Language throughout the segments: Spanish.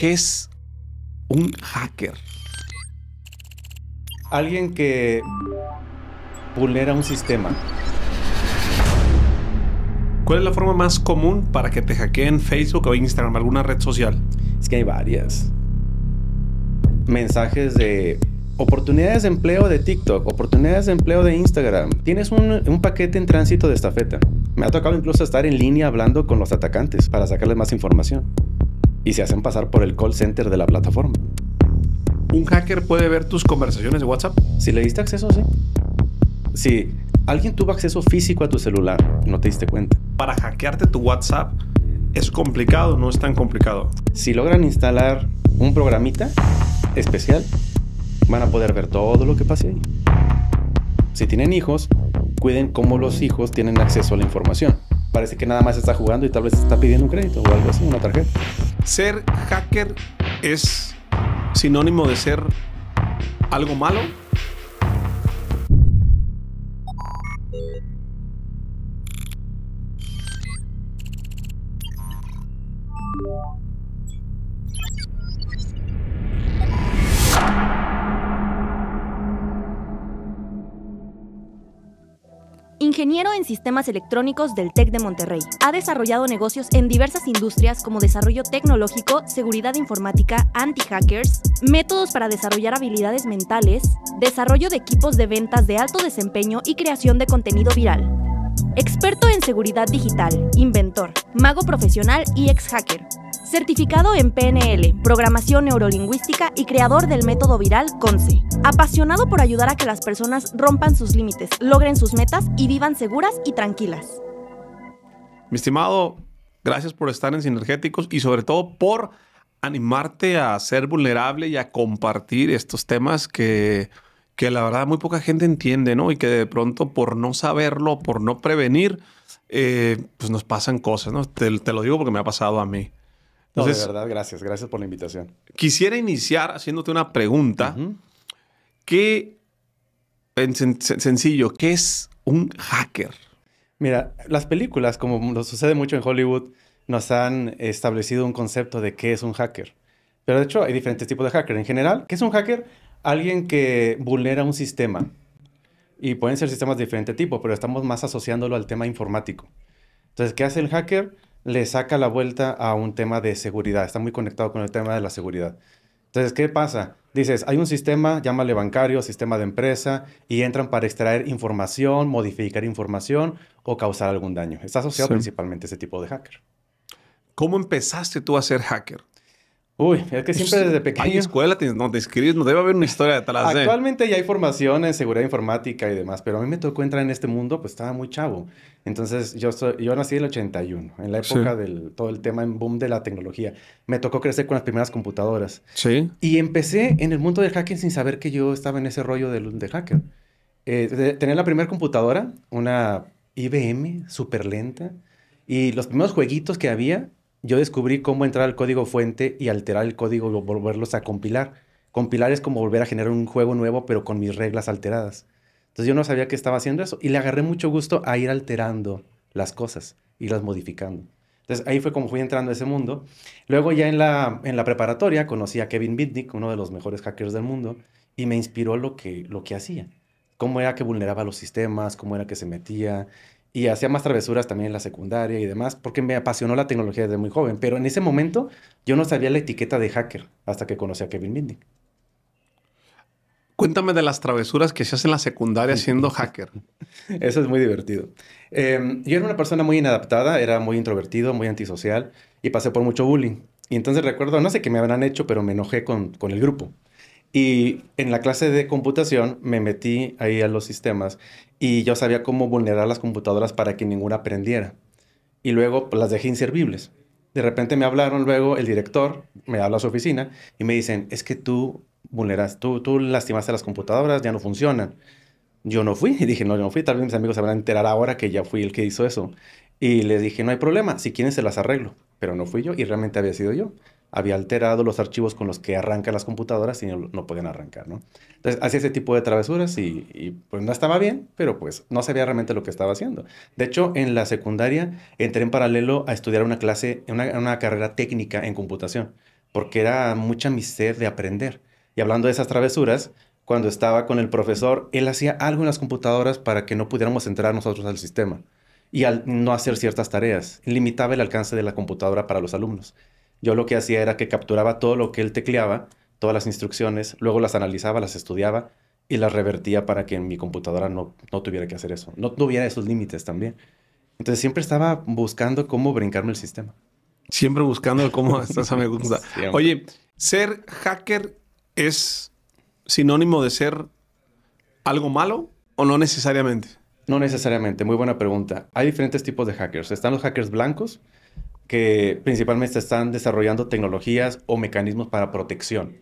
¿Qué es un hacker? Alguien que vulnera un sistema. ¿Cuál es la forma más común para que te hackeen Facebook o Instagram, alguna red social? Es que hay varias. Mensajes de oportunidades de empleo de TikTok, oportunidades de empleo de Instagram. Tienes un, paquete en tránsito de estafeta. Me ha tocado incluso estar en línea hablando con los atacantes para sacarles más información y se hacen pasar por el call center de la plataforma. ¿Un hacker puede ver tus conversaciones de WhatsApp? Si le diste acceso, sí. Si alguien tuvo acceso físico a tu celular, no te diste cuenta. Para hackearte tu WhatsApp es complicado, no es tan complicado. Si logran instalar un programita especial, van a poder ver todo lo que pase ahí. Si tienen hijos, cuiden cómo los hijos tienen acceso a la información parece que nada más está jugando y tal vez está pidiendo un crédito o algo así, una tarjeta. Ser hacker es sinónimo de ser algo malo. ingeniero en sistemas electrónicos del TEC de Monterrey. Ha desarrollado negocios en diversas industrias como desarrollo tecnológico, seguridad informática, anti-hackers, métodos para desarrollar habilidades mentales, desarrollo de equipos de ventas de alto desempeño y creación de contenido viral. Experto en seguridad digital, inventor, mago profesional y ex-hacker. Certificado en PNL, programación neurolingüística y creador del método viral CONCE. Apasionado por ayudar a que las personas rompan sus límites, logren sus metas y vivan seguras y tranquilas. Mi estimado, gracias por estar en Sinergéticos y sobre todo por animarte a ser vulnerable y a compartir estos temas que, que la verdad muy poca gente entiende, ¿no? Y que de pronto por no saberlo, por no prevenir, eh, pues nos pasan cosas, ¿no? te lo digo porque me ha pasado a mí de verdad, gracias, gracias por la invitación. Quisiera iniciar haciéndote una pregunta. ¿Qué, en sencillo, qué es un hacker? Mira, las películas, como lo sucede mucho en Hollywood, nos han establecido un concepto de qué es un hacker. Pero de hecho hay diferentes tipos de hacker. En general, ¿qué es un hacker? Alguien que vulnera un sistema. Y pueden ser sistemas de diferente tipo, pero estamos más asociándolo al tema informático. Entonces, ¿qué hace el hacker? le saca la vuelta a un tema de seguridad. Está muy conectado con el tema de la seguridad. Entonces, ¿qué pasa? Dices, hay un sistema, llámale bancario, sistema de empresa, y entran para extraer información, modificar información o causar algún daño. Está asociado principalmente a ese tipo de hacker. ¿Cómo empezaste tú a ser hacker? Uy, es que siempre desde pequeño. Hay escuela, no te escribes, no debe haber una historia detrás de. Actualmente ya hay formación en seguridad informática y demás, pero a mí me tocó entrar en este mundo, pues estaba muy chavo. Entonces, yo, yo nací en el 81, en la época de del todo el tema en boom de la tecnología. Me tocó crecer con las primeras computadoras. Sí. Y empecé en el mundo del hacking sin saber que yo estaba en ese rollo de, de hacker. Eh, tener la primera computadora, una IBM súper lenta, y los primeros jueguitos que había yo descubrí cómo entrar al código fuente y alterar el código, volverlos a compilar. Compilar es como volver a generar un juego nuevo, pero con mis reglas alteradas. Entonces yo no sabía que estaba haciendo eso y le agarré mucho gusto a ir alterando las cosas y las modificando. Entonces ahí fue como fui entrando a ese mundo. Luego ya en la, en la preparatoria conocí a Kevin Mitnick, uno de los mejores hackers del mundo, y me inspiró lo que, lo que hacía. Cómo era que vulneraba los sistemas, cómo era que se metía, y hacía más travesuras también en la secundaria y demás, porque me apasionó la tecnología desde muy joven. Pero en ese momento yo no sabía la etiqueta de hacker hasta que conocí a Kevin Binding. Cuéntame de las travesuras que se hacen en la secundaria siendo hacker. Eso es muy divertido. Em, yo era una persona muy inadaptada, era muy introvertido, muy antisocial y pasé por mucho bullying. Y entonces recuerdo, no sé qué me habrán hecho, pero me enojé con el grupo. Y en la clase de computación me metí ahí a los sistemas y yo sabía cómo vulnerar las computadoras para que ninguna aprendiera. Y luego pues, las dejé inservibles. De repente me hablaron luego, el director me habla a su oficina y me dicen, es que tú vulneras, tú, tú lastimaste las computadoras, ya no funcionan. Yo no fui y dije, no, yo no fui, tal vez mis amigos se van a enterar ahora que ya fui el que hizo eso. Y les dije, no hay problema, si quieren se las arreglo, pero no fui yo y realmente había sido yo había alterado los archivos con los que arrancan las computadoras y no, no podían arrancar, Entonces, hacía ese tipo de travesuras y, pues no estaba bien, pero pues no sabía realmente lo que estaba haciendo. De hecho, en la secundaria entré en paralelo a estudiar una clase, una, una carrera técnica en computación, porque era mucha mi sed de aprender. Y hablando de esas travesuras, cuando estaba con el profesor, él hacía algo en las computadoras para que no pudiéramos entrar nosotros al sistema y al no hacer ciertas tareas, limitaba el alcance de la computadora para los alumnos. Yo lo que hacía era que capturaba todo lo que él tecleaba, todas las instrucciones, luego las analizaba, las estudiaba y las revertía para que en mi computadora no, tuviera que hacer eso, no tuviera esos límites también. Entonces siempre estaba buscando cómo brincarme el sistema. Siempre buscando cómo, a me gusta. Oye, ser hacker es sinónimo de ser algo malo o no necesariamente? No necesariamente, muy buena pregunta. Hay diferentes tipos de hackers. Están los hackers blancos, que principalmente están desarrollando tecnologías o mecanismos para protección.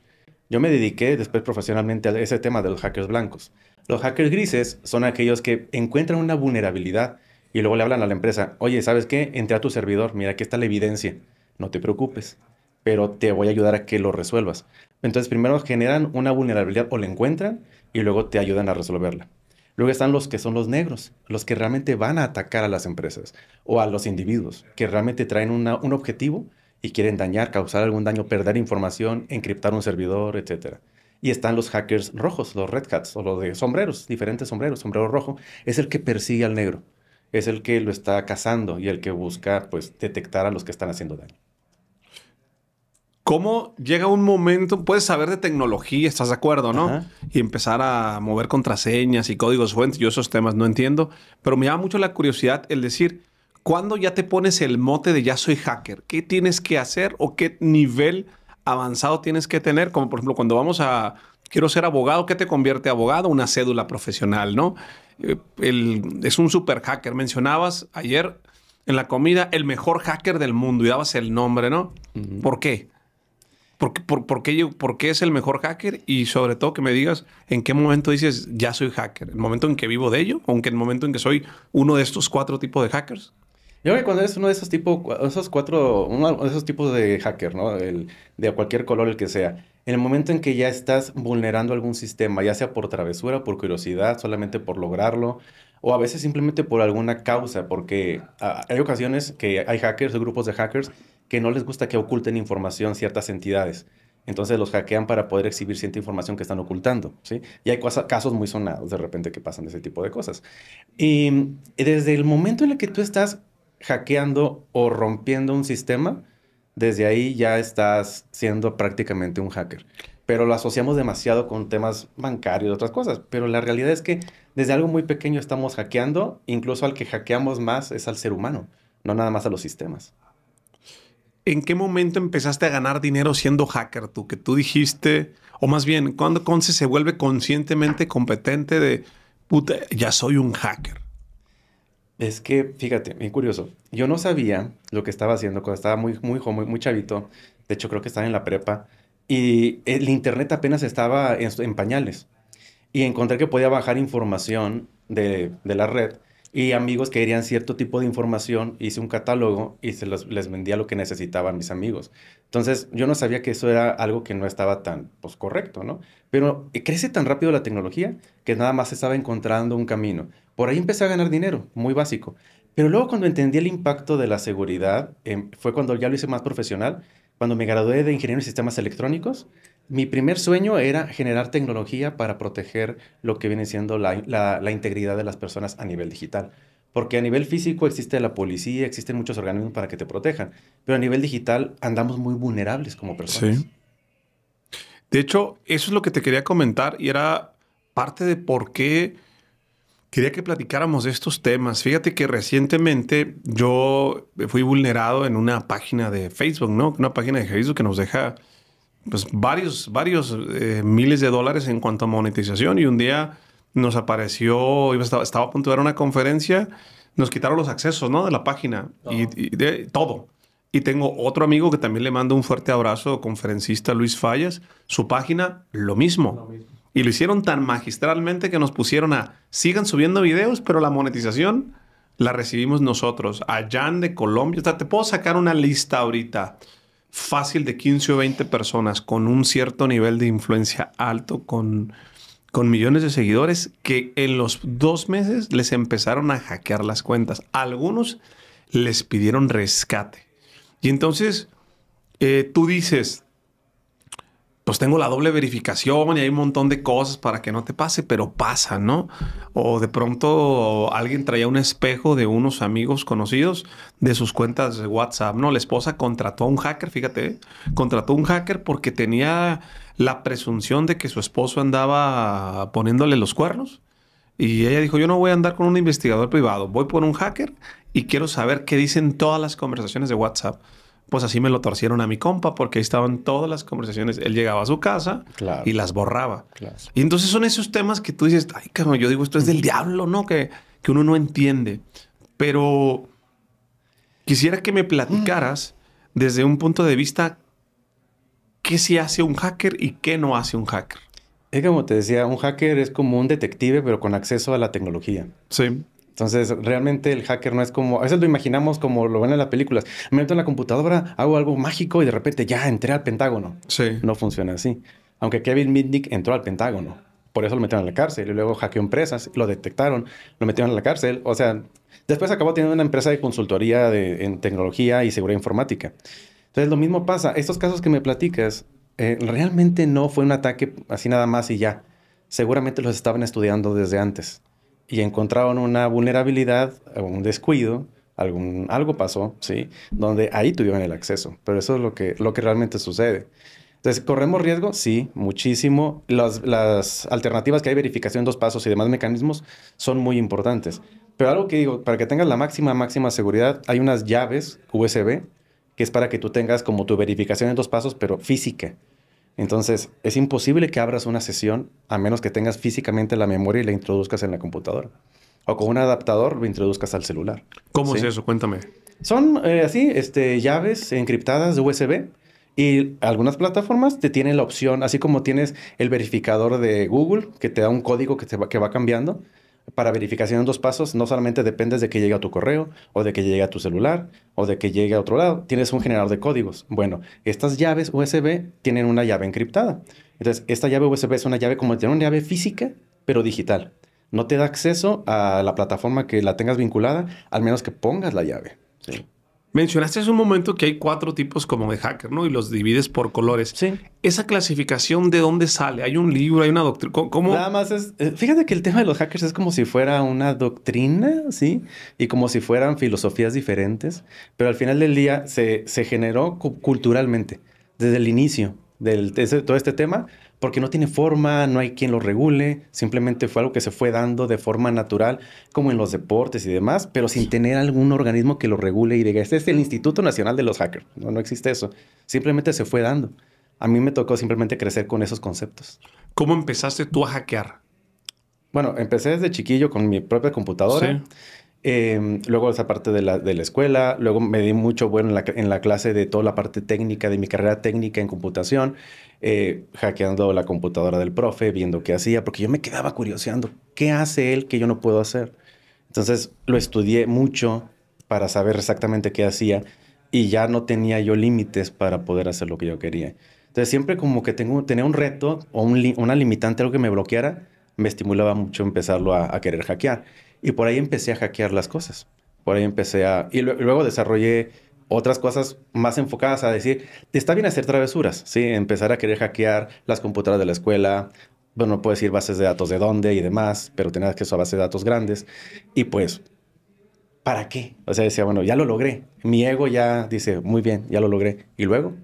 Yo me dediqué después profesionalmente a ese tema de los hackers blancos. Los hackers grises son aquellos que encuentran una vulnerabilidad y luego le hablan a la empresa, oye, ¿sabes qué? Entré a tu servidor, mira, aquí está la evidencia, no te preocupes, pero te voy a ayudar a que lo resuelvas. Entonces primero generan una vulnerabilidad o la encuentran y luego te ayudan a resolverla. Luego están los que son los negros, los que realmente van a atacar a las empresas o a los individuos, que realmente traen un objetivo y quieren dañar, causar algún daño, perder información, encriptar un servidor, etc. Y están los hackers rojos, los red hats o los de sombreros, diferentes sombreros. Sombrero rojo es el que persigue al negro, es el que lo está cazando y el que busca pues, detectar a los que están haciendo daño. ¿Cómo llega un momento, puedes saber de tecnología, estás de acuerdo, no? Y empezar a mover contraseñas y códigos fuentes. Yo esos temas no entiendo, pero me llama mucho la curiosidad el decir, ¿cuándo ya te pones el mote de ya soy hacker? ¿Qué tienes que hacer o qué nivel avanzado tienes que tener? Como por ejemplo, cuando vamos a, quiero ser abogado, ¿qué te convierte abogado? Una cédula profesional, ¿no? Eh, es un super hacker. Mencionabas ayer en la comida el mejor hacker del mundo y dabas el nombre, ¿no? ¿Por qué? ¿Por qué, es el mejor hacker? Y sobre todo que me digas en qué momento dices, ya soy hacker. ¿El momento en que vivo de ello? ¿O en el momento en que soy uno de estos cuatro tipos de hackers? Yo creo que cuando eres uno de esos tipos, esos cuatro, uno de esos tipos de hacker, ¿no? El, de cualquier color, el que sea. En el momento en que ya estás vulnerando algún sistema, ya sea por travesura, por curiosidad, solamente por lograrlo, o a veces simplemente por alguna causa, porque ah, hay ocasiones que hay hackers, hay grupos de hackers que no les gusta que oculten información ciertas entidades. Entonces los hackean para poder exhibir cierta información que están ocultando, ¿sí? Y hay casos muy sonados de repente que pasan de ese tipo de cosas. Y desde el momento en el que tú estás hackeando o rompiendo un sistema, desde ahí ya estás siendo prácticamente un hacker. Pero lo asociamos demasiado con temas bancarios y otras cosas. Pero la realidad es que desde algo muy pequeño estamos hackeando, incluso al que hackeamos más es al ser humano, no nada más a los sistemas. ¿en qué momento empezaste a ganar dinero siendo hacker tú? Que tú dijiste, o más bien, ¿cuándo Conce se vuelve conscientemente competente de, puta, ya soy un hacker? Es que, fíjate, muy curioso. Yo no sabía lo que estaba haciendo cuando estaba muy, muy joven, muy chavito. De hecho, creo que estaba en la prepa. Y el internet apenas estaba en, pañales. Y encontré que podía bajar información de, de la red y amigos que querían cierto tipo de información, hice un catálogo y se les vendía lo que necesitaban mis amigos. Entonces, yo no sabía que eso era algo que no estaba tan pues, correcto, ¿no? Pero eh, crece tan rápido la tecnología que nada más se estaba encontrando un camino. Por ahí empecé a ganar dinero, muy básico. Pero luego cuando entendí el impacto de la seguridad, em, fue cuando ya lo hice más profesional, cuando me gradué de Ingeniero en Sistemas Electrónicos mi primer sueño era generar tecnología para proteger lo que viene siendo la, integridad de las personas a nivel digital. Porque a nivel físico existe la policía, existen muchos organismos para que te protejan, pero a nivel digital andamos muy vulnerables como personas. Sí. De hecho, eso es lo que te quería comentar y era parte de por qué quería que platicáramos de estos temas. Fíjate que recientemente yo fui vulnerado en una página de Facebook, ¿no? Una página de Facebook que nos deja pues, varios, varios eh, miles de dólares en cuanto a monetización y un día nos apareció, estaba, a punto de dar una conferencia, nos quitaron los accesos ¿no? de la página y, de todo. Y tengo otro amigo que también le mando un fuerte abrazo, conferencista Luis Fallas, su página, Lo mismo. Y lo hicieron tan magistralmente que nos pusieron a, sigan subiendo videos, pero la monetización la recibimos nosotros. Jan de Colombia, o sea, te puedo sacar una lista ahorita fácil de 15 o 20 personas con un cierto nivel de influencia alto, con, con millones de seguidores, que en los dos meses les empezaron a hackear las cuentas. Algunos les pidieron rescate. Y entonces eh, tú dices, pues tengo la doble verificación y hay un montón de cosas para que no te pase, pero pasa, ¿no? O de pronto alguien traía un espejo de unos amigos conocidos de sus cuentas de WhatsApp, ¿no? La esposa contrató a un hacker, fíjate, ¿eh? contrató a un hacker porque tenía la presunción de que su esposo andaba poniéndole los cuernos. Y ella dijo, yo no voy a andar con un investigador privado, voy por un hacker y quiero saber qué dicen todas las conversaciones de WhatsApp pues así me lo torcieron a mi compa porque ahí estaban todas las conversaciones. Él llegaba a su casa y las borraba. Y entonces son esos temas que tú dices, ay, como yo digo, esto es del diablo, ¿no? Que, que uno no entiende. Pero quisiera que me platicaras desde un punto de vista qué se hace un hacker y qué no hace un hacker. Es como te decía, un hacker es como un detective, pero con acceso a la tecnología. Sí. Entonces, realmente el hacker no es como, a veces lo imaginamos como lo ven en las películas. Me meto en la computadora, hago algo mágico y de repente ya entré al Pentágono. Sí. No funciona así. Aunque Kevin Mitnick entró al Pentágono. Por eso lo metieron a la cárcel y luego hackeó empresas, lo detectaron, lo metieron a la cárcel. O sea, después acabó teniendo una empresa de consultoría de, en tecnología y seguridad informática. Entonces, lo mismo pasa. Estos casos que me platicas, eh, realmente no fue un ataque así nada más y ya. Seguramente los estaban estudiando desde antes y encontraron una vulnerabilidad, un descuido, algún, algo pasó, ¿sí? Donde ahí tuvieron el acceso. Pero eso es lo que, lo que realmente sucede. Entonces, ¿corremos riesgo? Sí, muchísimo. Las, alternativas que hay, verificación, dos pasos y demás mecanismos, son muy importantes. Pero algo que digo, para que tengas la máxima, máxima seguridad, hay unas llaves USB que es para que tú tengas como tu verificación en dos pasos, pero física. Entonces, es imposible que abras una sesión a menos que tengas físicamente la memoria y la introduzcas en la computadora. O con un adaptador lo introduzcas al celular. ¿Cómo es eso? Cuéntame. Son eh, así, este, llaves encriptadas de USB. Y algunas plataformas te tienen la opción, así como tienes el verificador de Google, que te da un código que, que va cambiando para verificación en dos pasos no solamente dependes de que llegue a tu correo o de que llegue a tu celular o de que llegue a otro lado. Tienes un generador de códigos. Bueno, estas llaves USB tienen una llave encriptada. Entonces, esta llave USB es una llave como tiene una llave física, pero digital. No te da acceso a la plataforma que la tengas vinculada, al menos que pongas la llave. Sí. Mencionaste hace un momento que hay cuatro tipos como de hacker, ¿no? Y los divides por colores. Sí. ¿Esa clasificación de dónde sale? ¿Hay un libro? ¿Hay una doctrina? ¿Cómo? Nada más es... Eh, fíjate que el tema de los hackers es como si fuera una doctrina, ¿sí? Y como si fueran filosofías diferentes. Pero al final del día se, se generó culturalmente, desde el inicio de todo este tema porque no tiene forma, no hay quien lo regule, simplemente fue algo que se fue dando de forma natural, como en los deportes y demás, pero sin tener algún organismo que lo regule y diga, este es el Instituto Nacional de los Hackers, no, no existe eso, simplemente se fue dando. A mí me tocó simplemente crecer con esos conceptos. ¿Cómo empezaste tú a hackear? Bueno, empecé desde chiquillo con mi propia computadora. Sí. Em, luego esa parte de la, escuela, luego me di mucho bueno en la, clase de toda la parte técnica, de mi carrera técnica en computación, eh, hackeando la computadora del profe, viendo qué hacía, porque yo me quedaba curioseando, ¿qué hace él que yo no puedo hacer? Entonces lo estudié mucho para saber exactamente qué hacía y ya no tenía yo límites para poder hacer lo que yo quería. Entonces siempre como que tengo, tenía un reto o una limitante, algo que me bloqueara, me estimulaba mucho empezarlo a querer hackear. Y por ahí empecé a hackear las cosas. Por ahí empecé a... Y luego desarrollé otras cosas más enfocadas a decir, te está bien hacer travesuras, ¿sí? Empezar a querer hackear las computadoras de la escuela, bueno, puedes ir bases de datos de dónde y demás, pero tener que a bases de datos grandes. Y pues, ¿para qué? O sea, decía, bueno, ya lo logré. Mi ego ya dice, muy bien, ya lo logré. Y luego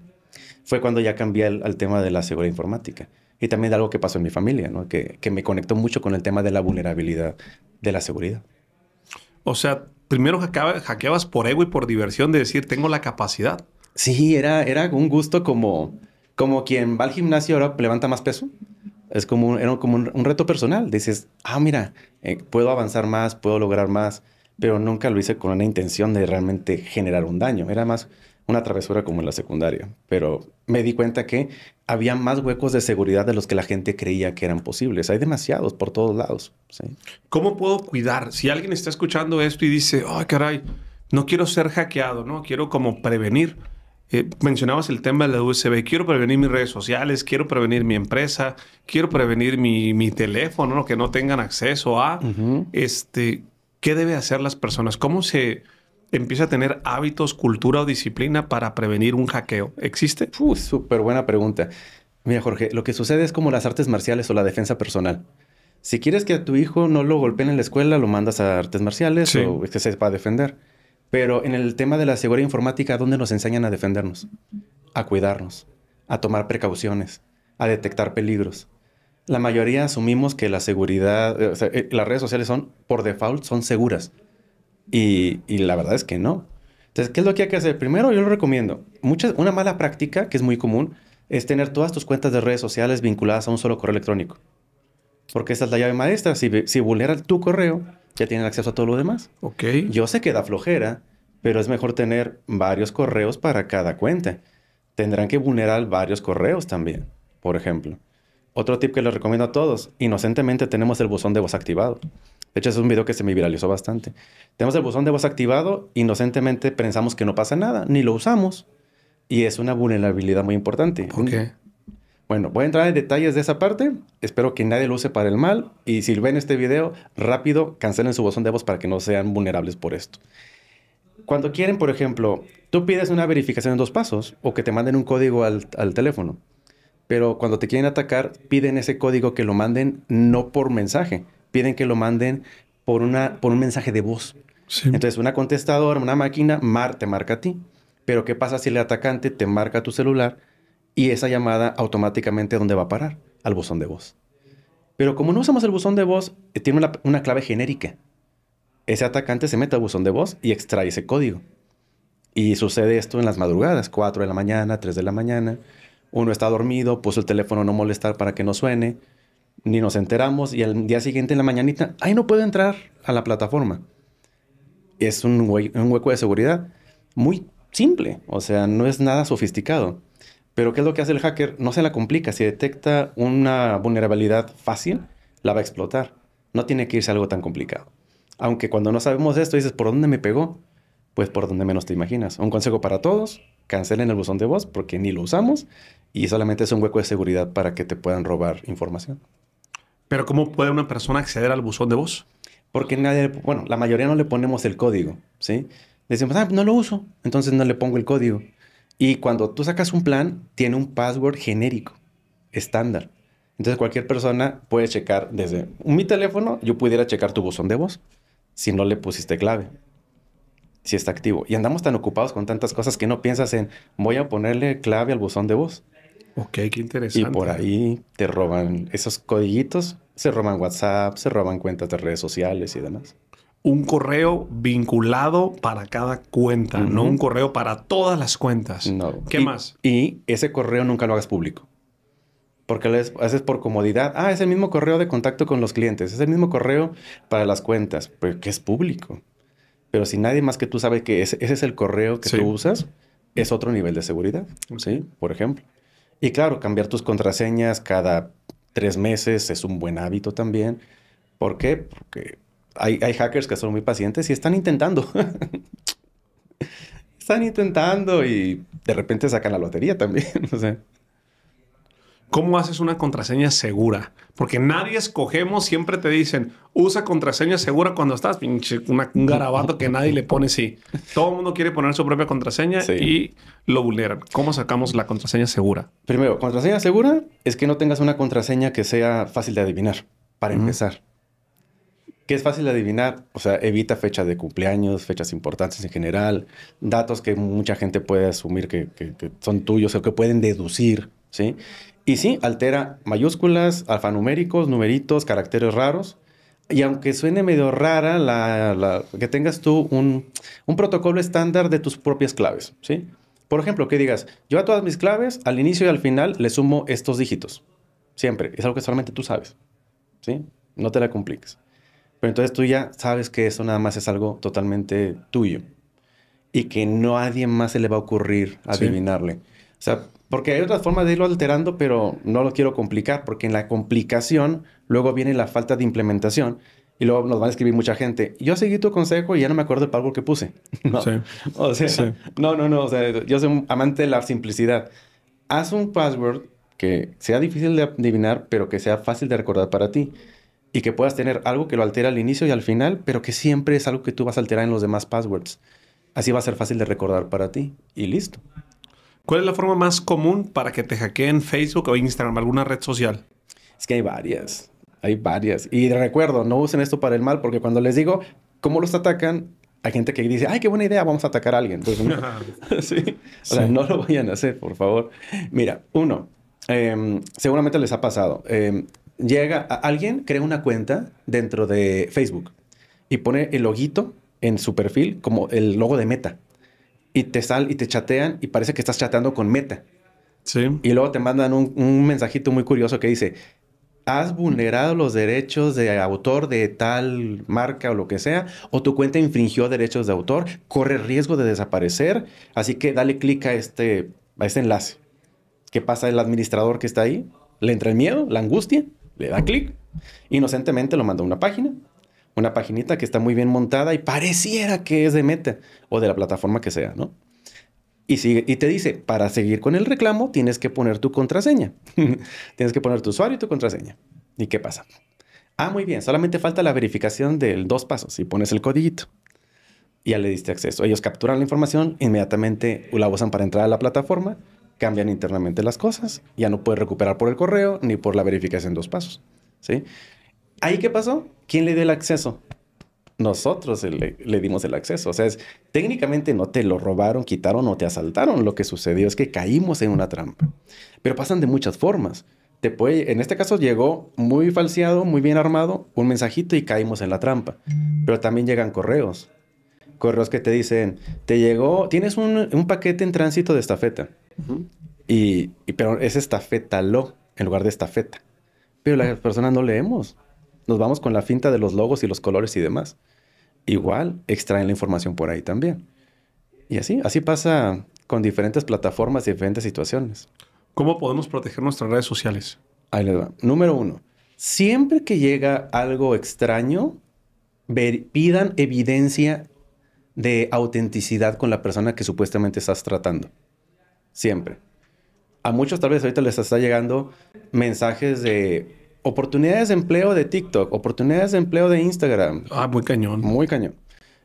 fue cuando ya cambié al tema de la seguridad informática y también de algo que pasó en mi familia, que, me conectó mucho con el tema de la vulnerabilidad de la seguridad. O sea, primero hackeabas por ego y por diversión de decir, tengo la capacidad. Sí, era, era un gusto como, como quien va al gimnasio ahora levanta más peso. Es como, era como un, reto personal. Dices, ah, mira, eh, puedo avanzar más, puedo lograr más, pero nunca lo hice con una intención de realmente generar un daño. Era más una travesura como en la secundaria, pero me di cuenta que había más huecos de seguridad de los que la gente creía que eran posibles. Hay demasiados por todos lados. ¿Cómo puedo cuidar? Si alguien está escuchando esto y dice, ay, caray, no quiero ser hackeado, ¿no? Quiero como prevenir. Eh, mencionabas el tema de la USB. Quiero prevenir mis redes sociales, quiero prevenir mi empresa, quiero prevenir mi, mi teléfono, ¿no? que no tengan acceso a. este, ¿Qué debe hacer las personas? ¿Cómo se Empieza a tener hábitos, cultura o disciplina para prevenir un hackeo? ¿Existe? ¡Uf! súper buena pregunta. Mira, Jorge, lo que sucede es como las artes marciales o la defensa personal. Si quieres que a tu hijo no lo golpeen en la escuela, lo mandas a artes marciales o se que sepa defender. Pero en el tema de la seguridad informática, ¿dónde nos enseñan a defendernos? A cuidarnos, a tomar precauciones, a detectar peligros. La mayoría asumimos que la seguridad, eh, eh, las redes sociales son, por default, son seguras. Y, la verdad es que no. Entonces, ¿qué es lo que hay que hacer? Primero, yo lo recomiendo. Muchas, una mala práctica que es muy común es tener todas tus cuentas de redes sociales vinculadas a un solo correo electrónico. Porque esa es la llave maestra. Si, si vulneran tu correo, ya tienen acceso a todo lo demás. Ok. Yo sé que da flojera, pero es mejor tener varios correos para cada cuenta. Tendrán que vulnerar varios correos también, por ejemplo. Otro tip que les recomiendo a todos, inocentemente tenemos el buzón de voz activado. De hecho, es un video que se me viralizó bastante. Tenemos el buzón de voz activado, inocentemente pensamos que no pasa nada, ni lo usamos. Y es una vulnerabilidad muy importante. ¿Por qué? Bueno, voy a entrar en detalles de esa parte. Espero que nadie lo use para el mal. Y si ven este video, rápido cancelen su buzón de voz para que no sean vulnerables por esto. Cuando quieren, por ejemplo, tú pides una verificación en dos pasos o que te manden un código al teléfono. Pero cuando te quieren atacar, piden ese código que lo manden no por mensaje, piden que lo manden por, una, por un mensaje de voz. Entonces, una contestadora, una máquina, mar, te marca a ti. Pero, ¿qué pasa si el atacante te marca tu celular y esa llamada automáticamente dónde va a parar? Al buzón de voz. Pero como no usamos el buzón de voz, eh, tiene una, clave genérica. Ese atacante se mete al buzón de voz y extrae ese código. Y sucede esto en las madrugadas, 4 de la mañana, 3 de la mañana. Uno está dormido, puso el teléfono no molestar para que no suene ni nos enteramos y al día siguiente en la mañanita, ay, no puedo entrar a la plataforma. Es un, un hueco de seguridad muy simple, o sea, no es nada sofisticado. Pero ¿qué es lo que hace el hacker? No se la complica. Si detecta una vulnerabilidad fácil, la va a explotar. No tiene que irse algo tan complicado. Aunque cuando no sabemos esto, dices, ¿por dónde me pegó? Pues por donde menos te imaginas. Un consejo para todos, cancelen el buzón de voz porque ni lo usamos y solamente es un hueco de seguridad para que te puedan robar información. Pero ¿cómo puede una persona acceder al buzón de voz? Porque nadie, bueno, la mayoría no le ponemos el código, ¿sí? Decimos, ah, no lo uso, entonces no le pongo el código. Y cuando tú sacas un plan, tiene un password genérico, estándar. Entonces cualquier persona puede checar desde mi teléfono, yo pudiera checar tu buzón de voz si no le pusiste clave, si está activo. Y andamos tan ocupados con tantas cosas que no piensas en, voy a ponerle clave al buzón de voz. Ok, qué interesante. Y por ahí te roban esos codillitos, se roban WhatsApp, se roban cuentas de redes sociales y demás. Un correo vinculado para cada cuenta, no un correo para todas las cuentas. No. ¿Qué más? Y ese correo nunca lo hagas público. Porque lo haces por comodidad. Ah, es el mismo correo de contacto con los clientes, es el mismo correo para las cuentas, pero que es público. Pero si nadie más que tú sabe que ese, es el correo que tú usas, es otro nivel de seguridad. ¿sí? Por ejemplo. Y claro, cambiar tus contraseñas cada tres meses es un buen hábito también. ¿Por qué? Porque hay, hackers que son muy pacientes y están intentando. están intentando y de repente sacan la lotería también. o sea. ¿Cómo haces una contraseña segura? Porque nadie escogemos, siempre te dicen, usa contraseña segura cuando estás, pinche, un garabato que nadie le pone sí. Todo el mundo quiere poner su propia contraseña y lo vulneran. ¿Cómo sacamos la contraseña segura? Primero, contraseña segura es que no tengas una contraseña que sea fácil de adivinar, para empezar. Que es fácil de adivinar, o sea, evita fechas de cumpleaños, fechas importantes en general, datos que mucha gente puede asumir que, que son tuyos o que pueden deducir, ¿sí? Y sí, altera mayúsculas, alfanuméricos, numeritos, caracteres raros. Y aunque suene medio rara, la, que tengas tú un, protocolo estándar de tus propias claves, ¿sí? Por ejemplo, que digas, yo a todas mis claves, al inicio y al final, le sumo estos dígitos. Siempre. Es algo que solamente tú sabes, ¿sí? No te la compliques. Pero entonces tú ya sabes que eso nada más es algo totalmente tuyo y que no a nadie más se le va a ocurrir adivinarle. O sea, porque hay otras formas de irlo alterando, pero no lo quiero complicar, porque en la complicación luego viene la falta de implementación y luego nos van a escribir mucha gente. Yo seguí tu consejo y ya no me acuerdo el password que puse. No. Sí. no, no, no. O sea, yo soy un amante de la simplicidad. Haz un password que sea difícil de adivinar, pero que sea fácil de recordar para ti. Y que puedas tener algo que lo altera al inicio y al final, pero que siempre es algo que tú vas a alterar en los demás passwords. Así va a ser fácil de recordar para ti. Y listo. ¿Cuál es la forma más común para que te hackeen Facebook o Instagram, alguna red social? Es que hay varias, hay varias. Y recuerdo, no usen esto para el mal, porque cuando les digo cómo los atacan, hay gente que dice, ay, qué buena idea, vamos a atacar a alguien. no, sí. O sea, no lo vayan a hacer, por favor. Mira, uno, em, seguramente les ha pasado. Em, llega alguien, crea una cuenta dentro de Facebook y pone el loguito en su perfil como el logo de Meta y te sal y te chatean y parece que estás chateando con Meta. Sí. Y luego te mandan un, mensajito muy curioso que dice, has vulnerado los derechos de autor de tal marca o lo que sea, o tu cuenta infringió derechos de autor, corre riesgo de desaparecer, así que dale clic a este, a este enlace. ¿Qué pasa? El administrador que está ahí le entra el miedo, la angustia, le da clic, inocentemente lo manda a una página, una paginita que está muy bien montada y pareciera que es de Meta o de la plataforma que sea, ¿no? Y, te dice, para seguir con el reclamo tienes que poner tu contraseña. tienes que poner tu usuario y tu contraseña. ¿Y qué pasa? Ah, muy bien, solamente falta la verificación del dos pasos y pones el codiguito. Ya le diste acceso. Ellos capturan la información, inmediatamente la usan para entrar a la plataforma, cambian internamente las cosas, ya no puedes recuperar por el correo ni por la verificación dos pasos. ¿sí? ¿Ahí qué pasó? ¿Quién le dio el acceso? Nosotros le, dimos el acceso. O sea, es, técnicamente no te lo robaron, quitaron o te asaltaron. Lo que sucedió es que caímos en una trampa. Pero pasan de muchas formas. en este caso llegó muy falseado, muy bien armado, un mensajito y caímos en la trampa. Pero también llegan correos. Correos que te dicen, te llegó, tienes un, paquete en tránsito de estafeta. y, pero es estafeta en lugar de estafeta. Pero las personas no leemos nos vamos con la finta de los logos y los colores y demás. Igual extraen la información por ahí también. Y así, así pasa con diferentes plataformas y diferentes situaciones. ¿Cómo podemos proteger nuestras redes sociales? Ahí les va. Número uno, siempre que llega algo extraño, pidan evidencia de autenticidad con la persona que supuestamente estás tratando. Siempre. A muchos tal vez ahorita les está llegando mensajes de Oportunidades de empleo de TikTok, oportunidades de empleo de Instagram. Ah, muy cañón. Muy cañón.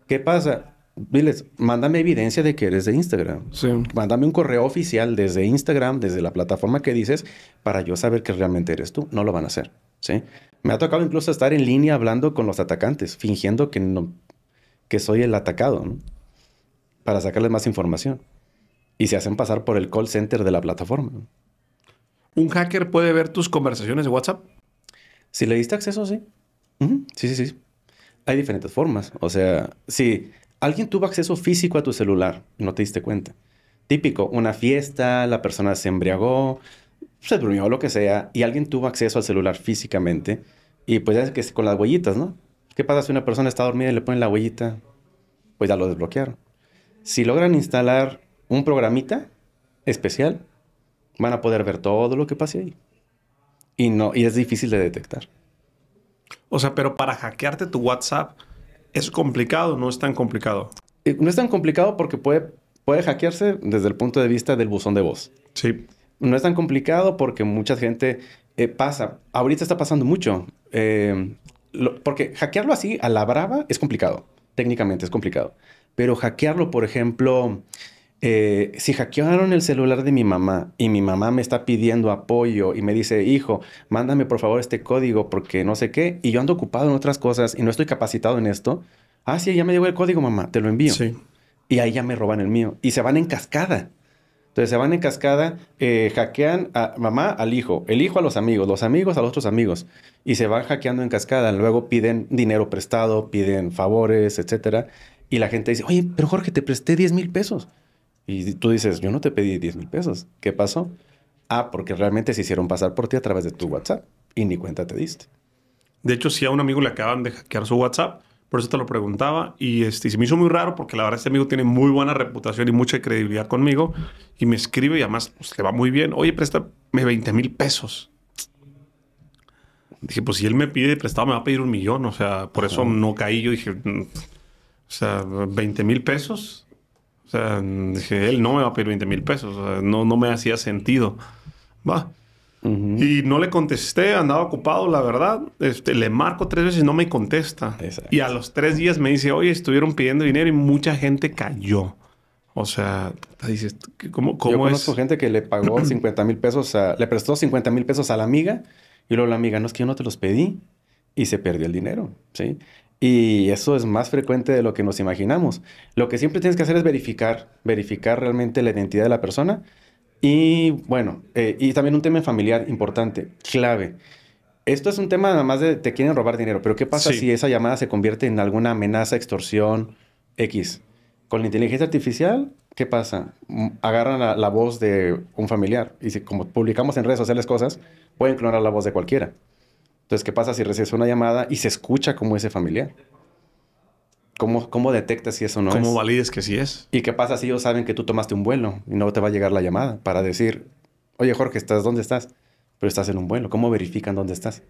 ¿Qué pasa? Diles, mándame evidencia de que eres de Instagram. Sí. Mándame un correo oficial desde Instagram, desde la plataforma que dices, para yo saber que realmente eres tú. No lo van a hacer. ¿sí? Me ha tocado incluso estar en línea hablando con los atacantes, fingiendo que, no, que soy el atacado, ¿no? para sacarles más información. Y se hacen pasar por el call center de la plataforma. ¿Un hacker puede ver tus conversaciones de WhatsApp? Si le diste acceso, sí. Sí, sí, sí. Hay diferentes formas. O sea, si alguien tuvo acceso físico a tu celular, no te diste cuenta. Típico, una fiesta, la persona se embriagó, se durmió, lo que sea, y alguien tuvo acceso al celular físicamente. Y pues ya es que con las huellitas, ¿no? ¿Qué pasa si una persona está dormida y le ponen la huellita? Pues ya lo desbloquearon. Si logran instalar un programita especial, van a poder ver todo lo que pase ahí y no, y es difícil de detectar. O sea, pero para hackearte tu WhatsApp es complicado, no es tan complicado. Eh, no es tan complicado porque puede, puede hackearse desde el punto de vista del buzón de voz. Sí. No es tan complicado porque mucha gente eh, pasa. Ahorita está pasando mucho. Eh, porque hackearlo así a la brava es complicado. Técnicamente es complicado. Pero hackearlo, por ejemplo, eh, si hackearon el celular de mi mamá y mi mamá me está pidiendo apoyo y me dice, hijo, mándame por favor este código porque no sé qué, y yo ando ocupado en otras cosas y no estoy capacitado en esto, ah, sí, ya me llegó el código, mamá, te lo envío. Sí. Y ahí ya me roban el mío. Y se van en cascada. Entonces se van en cascada, eh, hackean a mamá al hijo, el hijo a los amigos, los amigos a los otros amigos, y se van hackeando en cascada. Luego piden dinero prestado, piden favores, etcétera. Y la gente dice, oye, pero Jorge, te presté 10 mil pesos. Y tú dices, yo no te pedí 10 mil pesos. ¿Qué pasó? Ah, porque realmente se hicieron pasar por ti a través de tu WhatsApp y ni cuenta te diste. De hecho, si a un amigo le acaban de hackear su WhatsApp, por eso te lo preguntaba. Y este, se me hizo muy raro porque la verdad este amigo tiene muy buena reputación y mucha credibilidad conmigo. Y me escribe y además pues, le va muy bien. Oye, préstame 20 mil pesos. Dije, pues si él me pide prestado, me va a pedir un millón. O sea, por eso no caí. Yo dije, mm, o sea, 20 mil pesos. O sea, dije, él no me va a pedir 20 mil pesos. O sea, no, no me hacía sentido. Va. Y no le contesté, andaba ocupado, la verdad. Este, le marco tres veces y no me contesta. Y a los tres días me dice, oye, estuvieron pidiendo dinero y mucha gente cayó. O sea, dices, ¿cómo, cómo Yo conozco gente que le pagó 50 mil pesos, le prestó 50 mil pesos a la amiga y luego la amiga, no es que yo no te los pedí y se perdió el dinero, ¿sí? Y eso es más frecuente de lo que nos imaginamos. Lo que siempre tienes que hacer es verificar, verificar realmente la identidad de la persona. Y bueno, eh, y también un tema familiar importante, clave. Esto es un tema nada más de te quieren robar dinero, pero ¿qué pasa si esa llamada se convierte en alguna amenaza, extorsión, X? Con la inteligencia artificial, ¿qué pasa? Agarran la, la voz de un familiar y si como publicamos en redes sociales cosas, pueden clonar la voz de cualquiera. Entonces, ¿qué pasa si recibes una llamada y se escucha como ese familiar? ¿Cómo, cómo detectas si eso no es? ¿Cómo valides que sí es? ¿Y qué pasa si ellos saben que tú tomaste un vuelo y no te va a llegar la llamada para decir, oye Jorge, ¿estás dónde estás? Pero estás en un vuelo. ¿Cómo verifican dónde estás?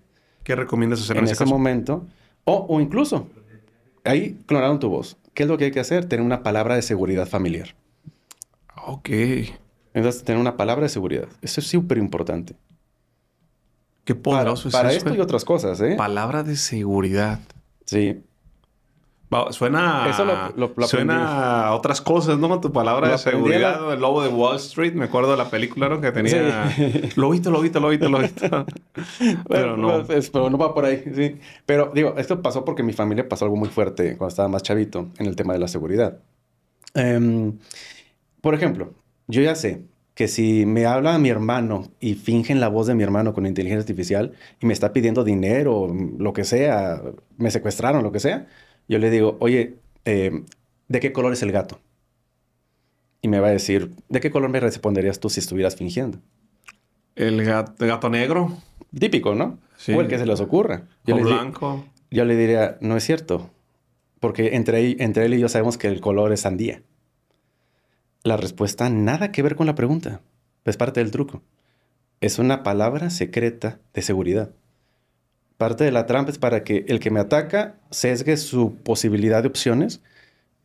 ¿Qué recomiendas hacer en, ese, momento? O, o incluso, ahí clonaron tu voz. ¿Qué es lo que hay que hacer? Tener una palabra de seguridad familiar. Ok. Entonces, tener una palabra de seguridad. Eso es súper importante. Qué poderoso para, para esto y ¿eh? otras cosas, ¿eh? Palabra de seguridad. Sí. Suena, Eso lo, lo, suena a otras cosas, ¿no? Tu palabra de seguridad, el lobo de Wall Street. Me acuerdo de la película ¿no? que tenía. Lobito, lobito, lobito, lobito. pero no. Pues, pero no va por ahí, sí. Pero digo, esto pasó porque mi familia pasó algo muy fuerte cuando estaba más chavito en el tema de la seguridad. Em, por ejemplo, yo ya sé que si me habla mi hermano y fingen la voz de mi hermano con inteligencia artificial y me está pidiendo dinero, lo que sea, me secuestraron, lo que sea, yo le digo, oye, eh, ¿de qué color es el gato? Y me va a decir, ¿de qué color me responderías tú si estuvieras fingiendo? El gato, negro. Típico, ¿no? O el que se les ocurra. Yo blanco. Yo le diría, no es cierto. Porque entre él y yo sabemos que el color es sandía. La respuesta nada que ver con la pregunta. Es parte del truco. Es una palabra secreta de seguridad. Parte de la trampa es para que el que me ataca sesgue su posibilidad de opciones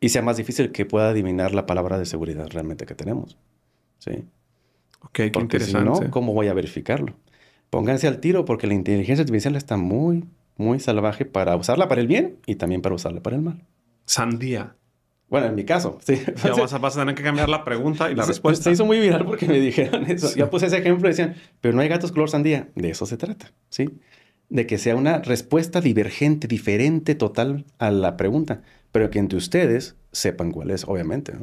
y sea más difícil que pueda adivinar la palabra de seguridad realmente que tenemos. ¿Sí? Ok, qué interesante. Si no, ¿cómo voy a verificarlo? Pónganse al tiro porque la inteligencia artificial está muy, muy salvaje para usarla para el bien y también para usarla para el mal. Sandía. Bueno, en mi caso, sí. ya vas a, tener que cambiar la pregunta y la respuesta. Se hizo muy viral porque me dijeron eso. Yo puse ese ejemplo y decían, pero no hay gatos color sandía. De eso se trata, ¿sí? De que sea una respuesta divergente, diferente, total a la pregunta. Pero que entre ustedes sepan cuál es, obviamente,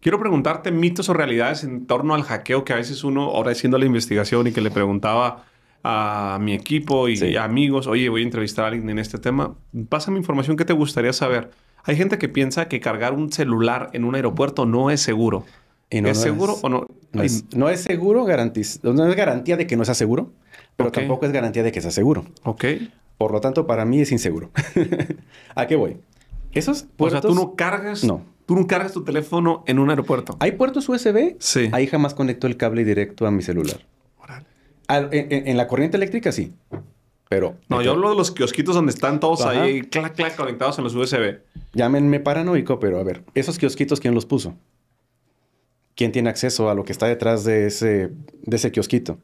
Quiero preguntarte mitos o realidades en torno al hackeo que a veces uno, ahora haciendo la investigación y que le preguntaba a mi equipo y amigos, oye, voy a entrevistar a alguien en este tema, pásame información que te gustaría saber. Hay gente que piensa que cargar un celular en un aeropuerto no es seguro. no, ¿Es seguro o no? No es, seguro, no es garantía de que no sea seguro, pero tampoco es garantía de que sea seguro. Ok. Por lo tanto, para mí es inseguro. ¿A qué voy? Esos puertos... O sea, tú no cargas... No. Tú no cargas tu teléfono en un aeropuerto. ¿Hay puertos USB? Sí. Ahí jamás conecto el cable directo a mi celular. en la corriente eléctrica, sí. Pero. No, yo hablo de los kiosquitos donde están todos ahí, clac, clac, conectados en los USB. Llámenme paranoico, pero a ver, esos kiosquitos, ¿quién los puso? ¿Quién tiene acceso a lo que está detrás de ese, de ese kiosquito?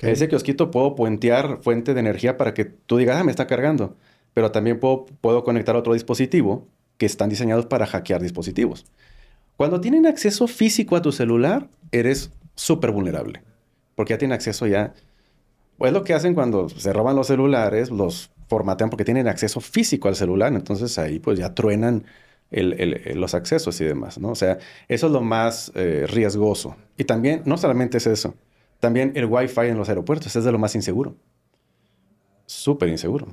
En Ese kiosquito puedo puentear fuente de energía para que tú digas, ah, me está cargando. Pero también puedo, puedo conectar otro dispositivo que están diseñados para hackear dispositivos. Cuando tienen acceso físico a tu celular, eres súper vulnerable. Porque ya tienen acceso ya es pues, lo que hacen cuando se roban los celulares, los formatean porque tienen acceso físico al celular, entonces ahí pues ya truenan eh, los accesos y demás, ¿no? O sea, eso es lo más eh, riesgoso. Y también, no solamente es eso, también el Wi-Fi en los aeropuertos es de lo más inseguro. Súper inseguro.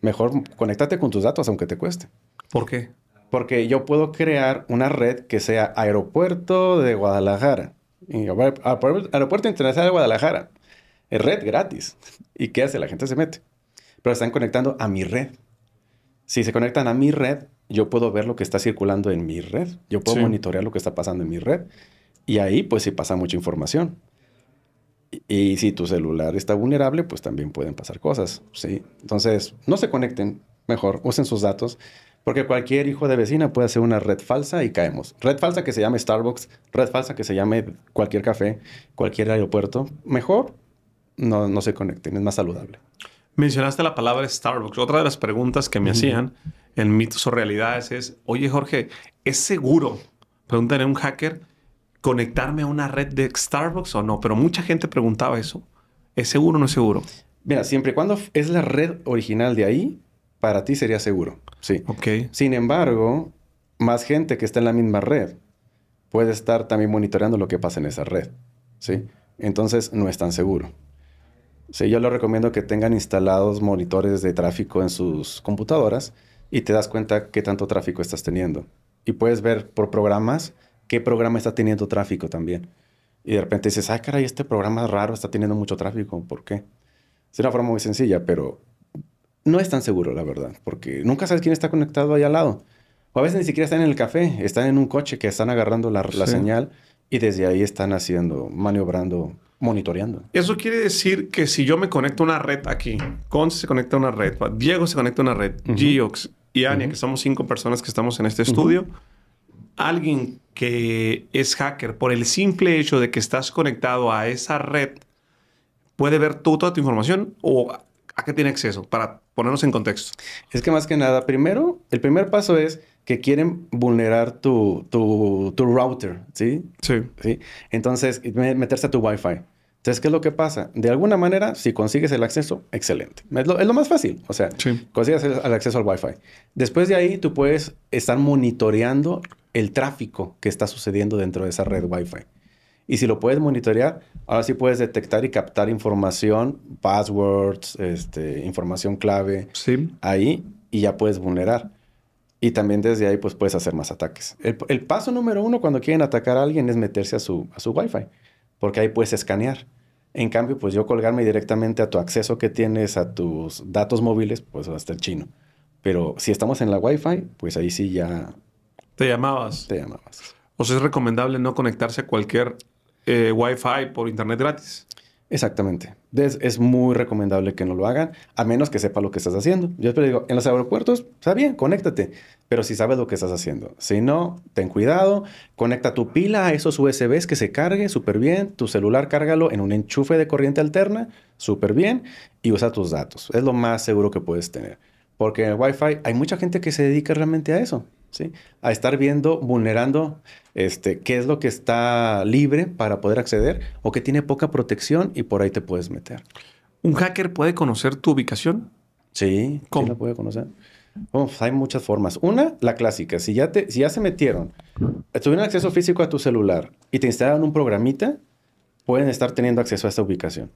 Mejor conéctate con tus datos aunque te cueste. ¿Por qué? Porque yo puedo crear una red que sea aeropuerto de Guadalajara. aeropuerto internacional de Guadalajara red gratis. ¿Y qué hace? La gente se mete. Pero están conectando a mi red. Si se conectan a mi red, yo puedo ver lo que está circulando en mi red. Yo puedo monitorear lo que está pasando en mi red. Y ahí, pues, si pasa mucha información. Y, y si tu celular está vulnerable, pues también pueden pasar cosas. ¿sí? Entonces, no se conecten. Mejor, usen sus datos. Porque cualquier hijo de vecina puede hacer una red falsa y caemos. Red falsa que se llame Starbucks, red falsa que se llame cualquier café, cualquier aeropuerto. Mejor no, se conecten, es más saludable. Mencionaste la palabra Starbucks. Otra de las preguntas que me hacían en mitos o realidades es, oye Jorge, ¿es seguro, preguntaré a un hacker, conectarme a una red de Starbucks o no? Pero mucha gente preguntaba eso. ¿Es seguro o no es seguro? Mira, siempre y cuando es la red original de ahí, para ti sería seguro. Sí. Ok. Sin embargo, más gente que está en la misma red puede estar también monitoreando lo que pasa en esa red. Sí. Entonces, no es tan seguro. Sí, yo lo recomiendo que tengan instalados monitores de tráfico en sus computadoras y te das cuenta qué tanto tráfico estás teniendo. Y puedes ver por programas qué programa está teniendo tráfico también. Y de repente dices, ay, ah, caray, este programa raro está teniendo mucho tráfico, ¿por qué? Es una forma muy sencilla, pero no es tan seguro, la verdad, porque nunca sabes quién está conectado ahí al lado. O a veces ni siquiera están en el café, están en un coche que están agarrando la, señal y desde ahí están haciendo, maniobrando monitoreando. Eso quiere decir que si yo me conecto a una red aquí, Conce se conecta a una red, Diego se conecta a una red, Giox y Ania, que somos cinco personas que estamos en este estudio, alguien que es hacker, por el simple hecho de que estás conectado a esa red, puede ver tú toda tu información o a qué tiene acceso, para ponernos en contexto. Es que más que nada, primero, el primer paso es que quieren vulnerar tu, tu, tu router, ¿sí? ¿sí? ¿sí? Entonces, meterse a tu Wi-Fi. Entonces, ¿qué es lo que pasa? De alguna manera, si consigues el acceso, excelente. Es lo, más fácil. O sea, consigues el, acceso al Wi-Fi. Después de ahí, tú puedes estar monitoreando el tráfico que está sucediendo dentro de esa red Wi-Fi. Y si lo puedes monitorear, ahora sí puedes detectar y captar información, passwords, este, información clave. Ahí y ya puedes vulnerar. Y también desde ahí, pues puedes hacer más ataques. El, paso número uno cuando quieren atacar a alguien es meterse a su, a su Wi-Fi, porque ahí puedes escanear. En cambio, pues yo colgarme directamente a tu acceso que tienes a tus datos móviles, pues hasta el chino. Pero si estamos en la Wi-Fi, pues ahí sí ya... Te llamabas. Te llamabas. O sea, es recomendable no conectarse a cualquier eh, Wi-Fi por internet gratis. Exactamente. Es, muy recomendable que no lo hagan, a menos que sepa lo que estás haciendo. Yo te digo, en los aeropuertos, está bien, conéctate, pero si sabes lo que estás haciendo. Si no, ten cuidado, conecta tu pila a esos USBs que se cargue súper bien, tu celular cárgalo en un enchufe de corriente alterna, súper bien, y usa tus datos. Es lo más seguro que puedes tener. Porque en el Wi-Fi hay mucha gente que se dedica realmente a eso. A estar viendo, vulnerando este, qué es lo que está libre para poder acceder o que tiene poca protección y por ahí te puedes meter. ¿Un hacker puede conocer tu ubicación? Sí, ¿cómo? la puede conocer. hay muchas formas. Una, la clásica. Si ya, si ya se metieron, tuvieron acceso físico a tu celular y te instalaron un programita, pueden estar teniendo acceso a esta ubicación.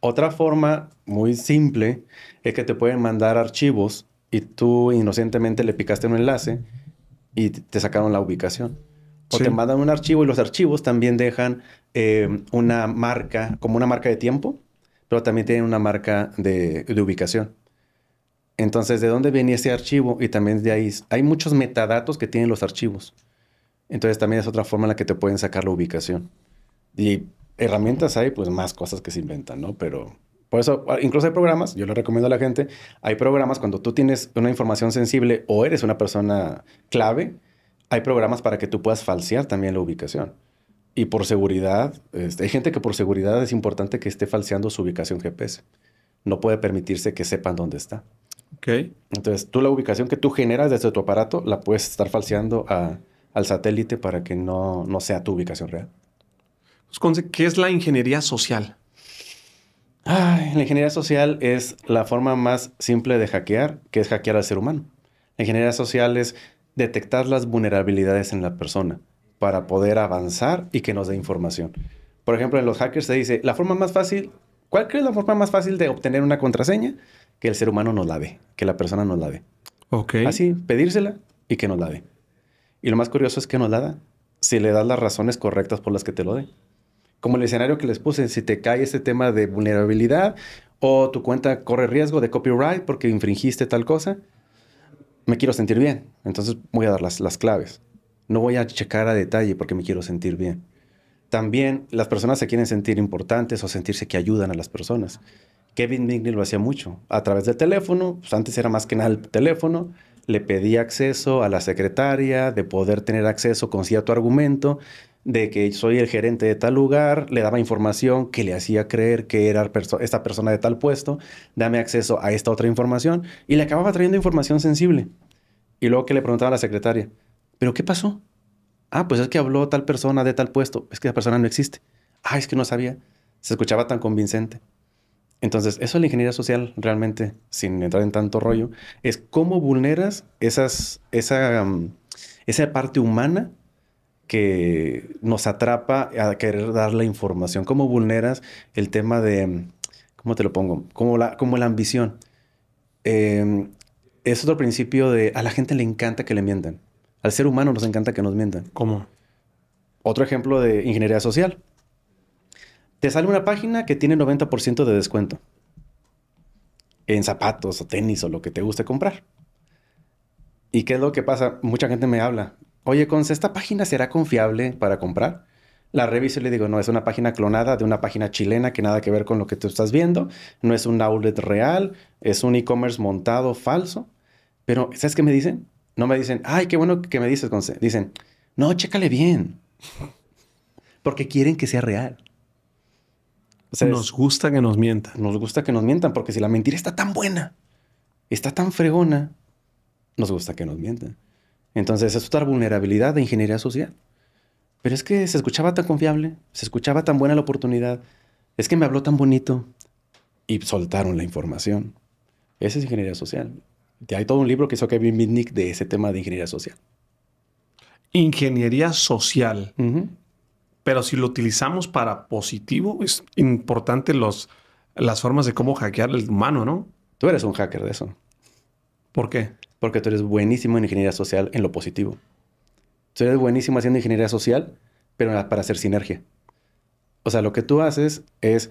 Otra forma muy simple es que te pueden mandar archivos y tú inocentemente le picaste un enlace y te sacaron la ubicación. O te mandan un archivo y los archivos también dejan eh, una marca, como una marca de tiempo, pero también tienen una marca de, de ubicación. Entonces, ¿de dónde venía ese archivo? Y también de ahí hay muchos metadatos que tienen los archivos. Entonces, también es otra forma en la que te pueden sacar la ubicación. Y herramientas hay, pues más cosas que se inventan, ¿no? Pero por eso, ah, incluso hay programas, yo le recomiendo a la gente, hay programas cuando tú tienes una información sensible o eres una persona clave, hay programas para que tú puedas falsear también la ubicación. Y por seguridad, este, hay gente que por seguridad es importante que esté falseando su ubicación GPS. No puede permitirse que sepan dónde está. Ok. Entonces, tú la ubicación que tú generas desde tu aparato la puedes estar falseando al satélite para que no, no sea tu ubicación real. Pues, ¿Qué es la ingeniería social? Ay, la ingeniería social es la forma más simple de hackear, que es hackear al ser humano. La ingeniería social es detectar las vulnerabilidades en la persona para poder avanzar y que nos dé información. Por ejemplo, en los hackers se dice, la forma más fácil, ¿cuál crees la forma más fácil de obtener una contraseña? Que el ser humano nos la dé, que la persona nos la dé. Ok. Así, pedírsela y que nos la dé. Y lo más curioso es que nos la da si le das las razones correctas por las que te lo dé como el escenario que les puse, si te cae este tema de vulnerabilidad o tu cuenta corre riesgo de copyright porque infringiste tal cosa, me quiero sentir bien. Entonces voy a dar las, claves. No voy a checar a detalle porque me quiero sentir bien. También las personas se quieren sentir importantes o sentirse que ayudan a las personas. Kevin Migny lo hacía mucho a través del teléfono. Pues, antes era más que nada el teléfono. Le pedía acceso a la secretaria, de poder tener acceso con cierto argumento de que soy el gerente de tal lugar, le daba información que le hacía creer que era esta persona de tal puesto, dame acceso a esta otra información y le acababa trayendo información sensible. Y luego que le preguntaba a la secretaria, ¿pero qué pasó? Ah, pues es que habló tal persona de tal puesto, es que esa persona no existe. Ah, es que no sabía. Se escuchaba tan convincente. Entonces, eso es la ingeniería social realmente, sin entrar en tanto rollo, es cómo vulneras esas, esa, mm, esa parte humana que nos atrapa a querer dar la información. ¿Cómo vulneras el tema de, ¿cómo te lo pongo? Como la, como la ambición. Em, es otro principio de, a la gente le encanta que le mientan. Al ser humano nos encanta que nos mientan. ¿Cómo? Otro ejemplo de ingeniería social. Te sale una página que tiene 90% de descuento en zapatos o tenis o lo que te guste comprar. ¿Y qué es lo que pasa? Mucha gente me habla oye, Conce, ¿esta página será confiable para comprar? La reviso y le digo, no, es una página clonada de una página chilena que nada que ver con lo que tú estás viendo, no es un outlet real, es un e-commerce montado falso. Pero, ¿sabes qué me dicen? No me dicen, ay, qué bueno que me dices, Conce. Dicen, no, chécale bien. Porque quieren que sea real. O nos gusta que nos mientan. Nos gusta que nos mientan, porque si la mentira está tan buena, está tan fregona, nos gusta que nos mientan. Entonces, es otra vulnerabilidad de ingeniería social. Pero es que se escuchaba tan confiable, se escuchaba tan buena la oportunidad, es que me habló tan bonito y soltaron la información. Esa es ingeniería social. Y hay todo un libro que hizo Kevin Mitnick de ese tema de ingeniería social. Ingeniería social. Pero si lo utilizamos para positivo, es importante los, las formas de cómo hackear el humano, ¿no? Tú eres un hacker de eso. ¿Por qué? porque tú eres buenísimo en ingeniería social en lo positivo. Tú eres buenísimo haciendo ingeniería social, pero para hacer sinergia. O sea, lo que tú haces es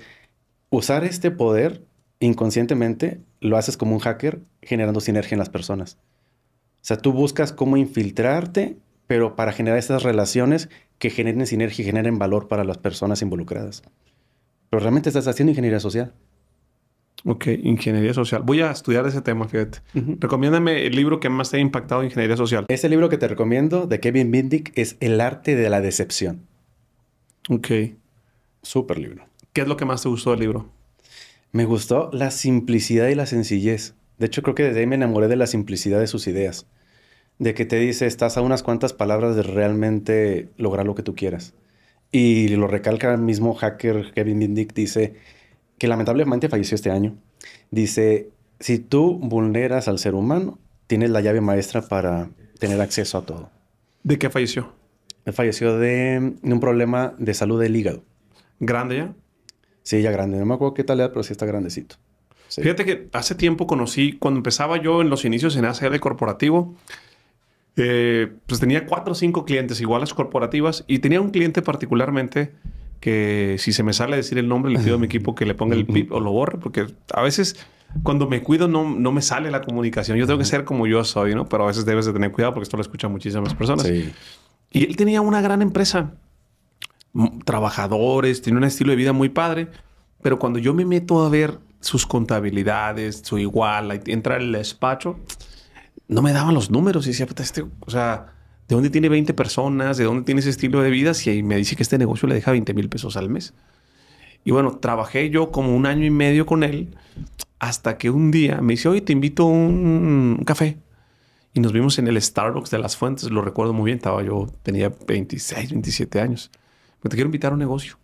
usar este poder inconscientemente, lo haces como un hacker generando sinergia en las personas. O sea, tú buscas cómo infiltrarte, pero para generar esas relaciones que generen sinergia y generen valor para las personas involucradas. Pero realmente estás haciendo ingeniería social. Ok, ingeniería social. Voy a estudiar ese tema, fíjate. Recomiéndame el libro que más te ha impactado en ingeniería social. Ese libro que te recomiendo de Kevin Bindick es El arte de la decepción. Ok. Súper libro. ¿Qué es lo que más te gustó del libro? Me gustó la simplicidad y la sencillez. De hecho, creo que desde ahí me enamoré de la simplicidad de sus ideas. De que te dice, estás a unas cuantas palabras de realmente lograr lo que tú quieras. Y lo recalca el mismo hacker Kevin Bindick, dice, que lamentablemente falleció este año, dice, si tú vulneras al ser humano, tienes la llave maestra para tener acceso a todo. ¿De qué falleció? falleció de, un problema de salud del hígado. ¿Grande ya? Sí, ya grande. No me acuerdo qué tal edad, pero sí está grandecito. Fíjate que hace tiempo conocí, cuando empezaba yo en los inicios en de corporativo, eh, pues tenía cuatro o cinco clientes iguales corporativas y tenía un cliente particularmente que si se me sale decir el nombre, le pido a mi equipo que le ponga el pip o lo borre, porque a veces cuando me cuido no, no me sale la comunicación. Yo tengo que ser como yo soy, ¿no? Pero a veces debes de tener cuidado porque esto lo escuchan muchísimas personas. Sí. Y él tenía una gran empresa, trabajadores, tenía un estilo de vida muy padre, pero cuando yo me meto a ver sus contabilidades, su igual, entrar en el despacho, no me daban los números y decía, este, o sea, ¿de dónde tiene 20 personas? ¿De dónde tiene ese estilo de vida? Si me dice que este negocio le deja 20 mil pesos al mes. Y bueno, trabajé yo como un año y medio con él hasta que un día me dice, oye, te invito a un, café. Y nos vimos en el Starbucks de Las Fuentes, lo recuerdo muy bien, estaba yo, tenía 26, 27 años. Me pues te quiero invitar a un negocio.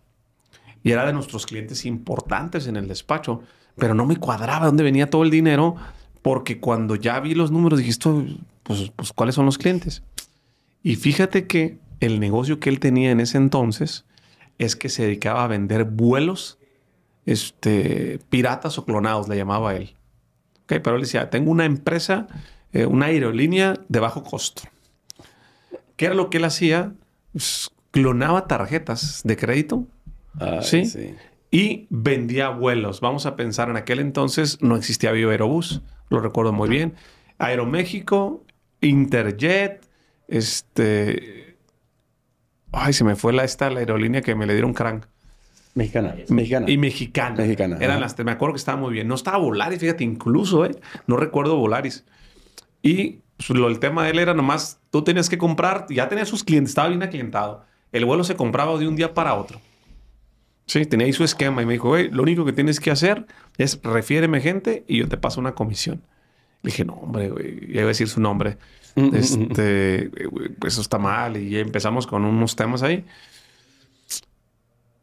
Y era de nuestros clientes importantes en el despacho, pero no me cuadraba dónde venía todo el dinero, porque cuando ya vi los números dije, pues, pues ¿cuáles son los clientes? Y fíjate que el negocio que él tenía en ese entonces es que se dedicaba a vender vuelos este, piratas o clonados, le llamaba él. Okay, pero él decía, tengo una empresa, eh, una aerolínea de bajo costo. ¿Qué era lo que él hacía? Pues, clonaba tarjetas de crédito. ¿sí? Y vendía vuelos. Vamos a pensar, en aquel entonces no existía Viva Aerobús, lo recuerdo muy bien. Aeroméxico, Interjet, este. Ay, se me fue la, esta, la aerolínea que me le dieron crank. Mexicana. Mexicana. Y mexicana. Mexicana. Eran las, me acuerdo que estaba muy bien. No estaba Volaris, fíjate, incluso, ¿eh? No recuerdo Volaris. Y pues, lo, el tema de él era nomás, tú tenías que comprar, ya tenía sus clientes, estaba bien aclientado. El vuelo se compraba de un día para otro. Sí, tenía ahí su esquema y me dijo, güey, lo único que tienes que hacer es refiéreme gente y yo te paso una comisión. Le dije, no, hombre, güey, iba a decir su nombre. Mm, mm, mm, este, eso está mal y empezamos con unos temas ahí.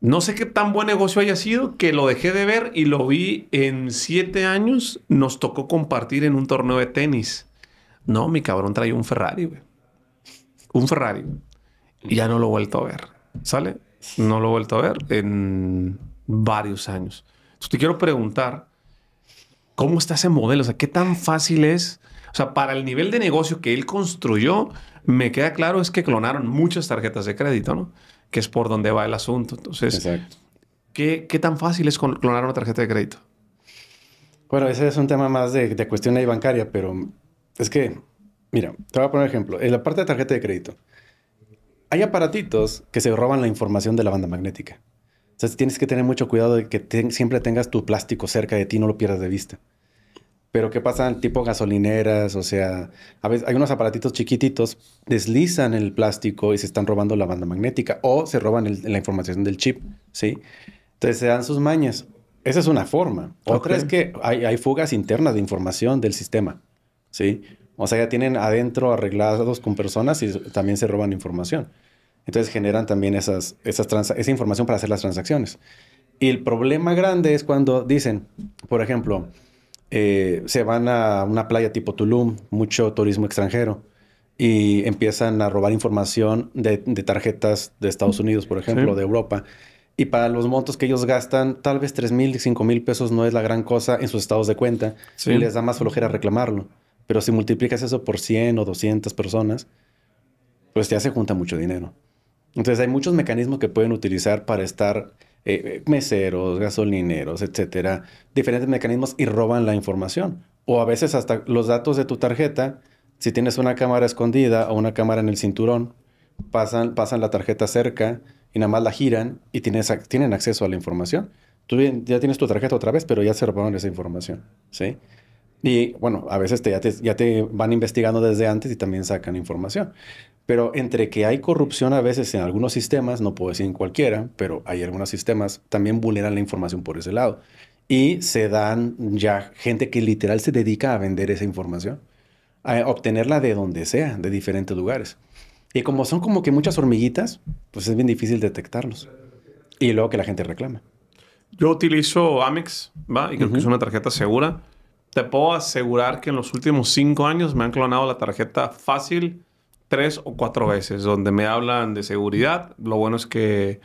No sé qué tan buen negocio haya sido que lo dejé de ver y lo vi en siete años. Nos tocó compartir en un torneo de tenis. No, mi cabrón traía un Ferrari, güey. Un Ferrari. Y ya no lo he vuelto a ver. ¿Sale? No lo he vuelto a ver en varios años. Entonces, te quiero preguntar, ¿cómo está ese modelo? O sea, ¿qué tan fácil es? O sea, para el nivel de negocio que él construyó, me queda claro es que clonaron muchas tarjetas de crédito, ¿no? Que es por donde va el asunto. Entonces, ¿qué, tan fácil es clonar una tarjeta de crédito? Bueno, ese es un tema más de, cuestión bancaria, pero es que, mira, te voy a poner un ejemplo. En la parte de tarjeta de crédito, hay aparatitos que se roban la información de la banda magnética. O sea, tienes que tener mucho cuidado de que siempre tengas tu plástico cerca de ti, no lo pierdas de vista. Pero ¿qué pasa? Tipo gasolineras, o sea, a veces hay unos aparatitos chiquititos, deslizan el plástico y se están robando la banda magnética o se roban la información del chip, ¿sí? Entonces se dan sus mañas. Esa es una forma. Otra es que hay, fugas internas de información del sistema, ¿sí? O sea, ya tienen adentro arreglados con personas y también se roban información. Entonces generan también esas, esas esa información para hacer las transacciones. Y el problema grande es cuando dicen, por ejemplo, eh, se van a una playa tipo Tulum, mucho turismo extranjero, y empiezan a robar información de, tarjetas de Estados Unidos, por ejemplo, de Europa. Y para los montos que ellos gastan, tal vez 3 mil, 5 mil pesos no es la gran cosa en sus estados de cuenta y les da más flojera reclamarlo. Pero si multiplicas eso por 100 o 200 personas, pues ya se junta mucho dinero. Entonces hay muchos mecanismos que pueden utilizar para estar eh, eh, meseros, gasolineros, etcétera, diferentes mecanismos y roban la información. O a veces hasta los datos de tu tarjeta, si tienes una cámara escondida o una cámara en el cinturón, pasan, pasan la tarjeta cerca y nada más la giran y tienes, tienen acceso a la información. Tú bien, ya tienes tu tarjeta otra vez, pero ya se robaron esa información, ¿sí? Y bueno, a veces ya, te, van investigando desde antes y también sacan información. Pero entre que hay corrupción a veces en algunos sistemas, no puedo decir en cualquiera, pero hay algunos sistemas, también vulneran la información por ese lado. Y se dan ya gente que literal se dedica a vender esa información, a obtenerla de donde sea, de diferentes lugares. Y como son como que muchas hormiguitas, pues es bien difícil detectarlos. Y luego que la gente reclama. Yo utilizo Amex, ¿va? Y creo que es una tarjeta segura. Te puedo asegurar que en los últimos cinco años me han clonado la tarjeta fácil tres o cuatro veces donde me hablan de seguridad. Lo bueno es que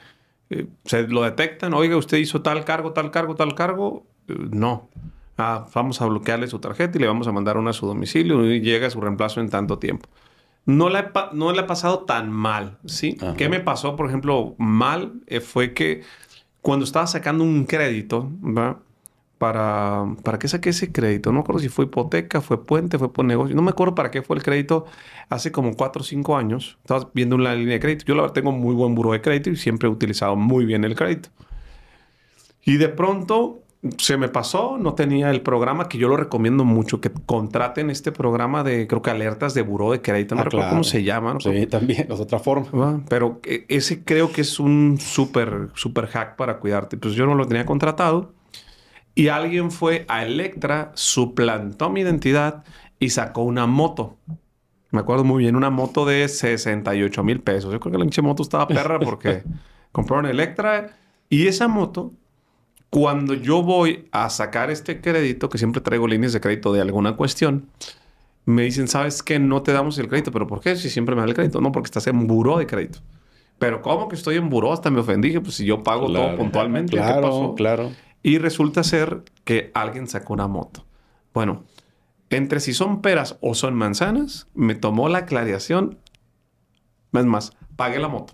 eh, se lo detectan. Oiga, usted hizo tal cargo, tal cargo, tal cargo. Eh, no. Ah, vamos a bloquearle su tarjeta y le vamos a mandar una a su domicilio y llega su reemplazo en tanto tiempo. No le ha, pasado tan mal, ¿sí? ¿Qué me pasó, por ejemplo, mal? Eh, fue que cuando estaba sacando un crédito, ¿verdad? para, para qué saqué ese crédito. No me acuerdo si fue hipoteca, fue puente, fue por negocio. No me acuerdo para qué fue el crédito hace como 4 o 5 años. Estaba viendo una línea de crédito. Yo la verdad tengo muy buen buro de crédito y siempre he utilizado muy bien el crédito. Y de pronto se me pasó, no tenía el programa que yo lo recomiendo mucho, que contraten este programa de, creo que alertas de buró de crédito, no ah, recuerdo cómo se llama. también, es otra forma. Ah, pero e, ese creo que es un súper, súper hack para cuidarte. Pues yo no lo tenía contratado y alguien fue a Electra, suplantó mi identidad y sacó una moto. Me acuerdo muy bien, una moto de 68 mil pesos. Yo creo que la hinchemoto moto estaba perra porque compraron Electra y esa moto, cuando yo voy a sacar este crédito, que siempre traigo líneas de crédito de alguna cuestión, me dicen, ¿sabes qué? No te damos el crédito. ¿Pero por qué? Si siempre me da el crédito. No, porque estás en buró de crédito. Pero ¿cómo que estoy en buró? Hasta me ofendí. Pues si yo pago todo puntualmente. Claro, ¿qué pasó? claro. Y resulta ser que alguien sacó una moto. Bueno, entre si son peras o son manzanas, me tomó la aclaración. más más, pagué la moto.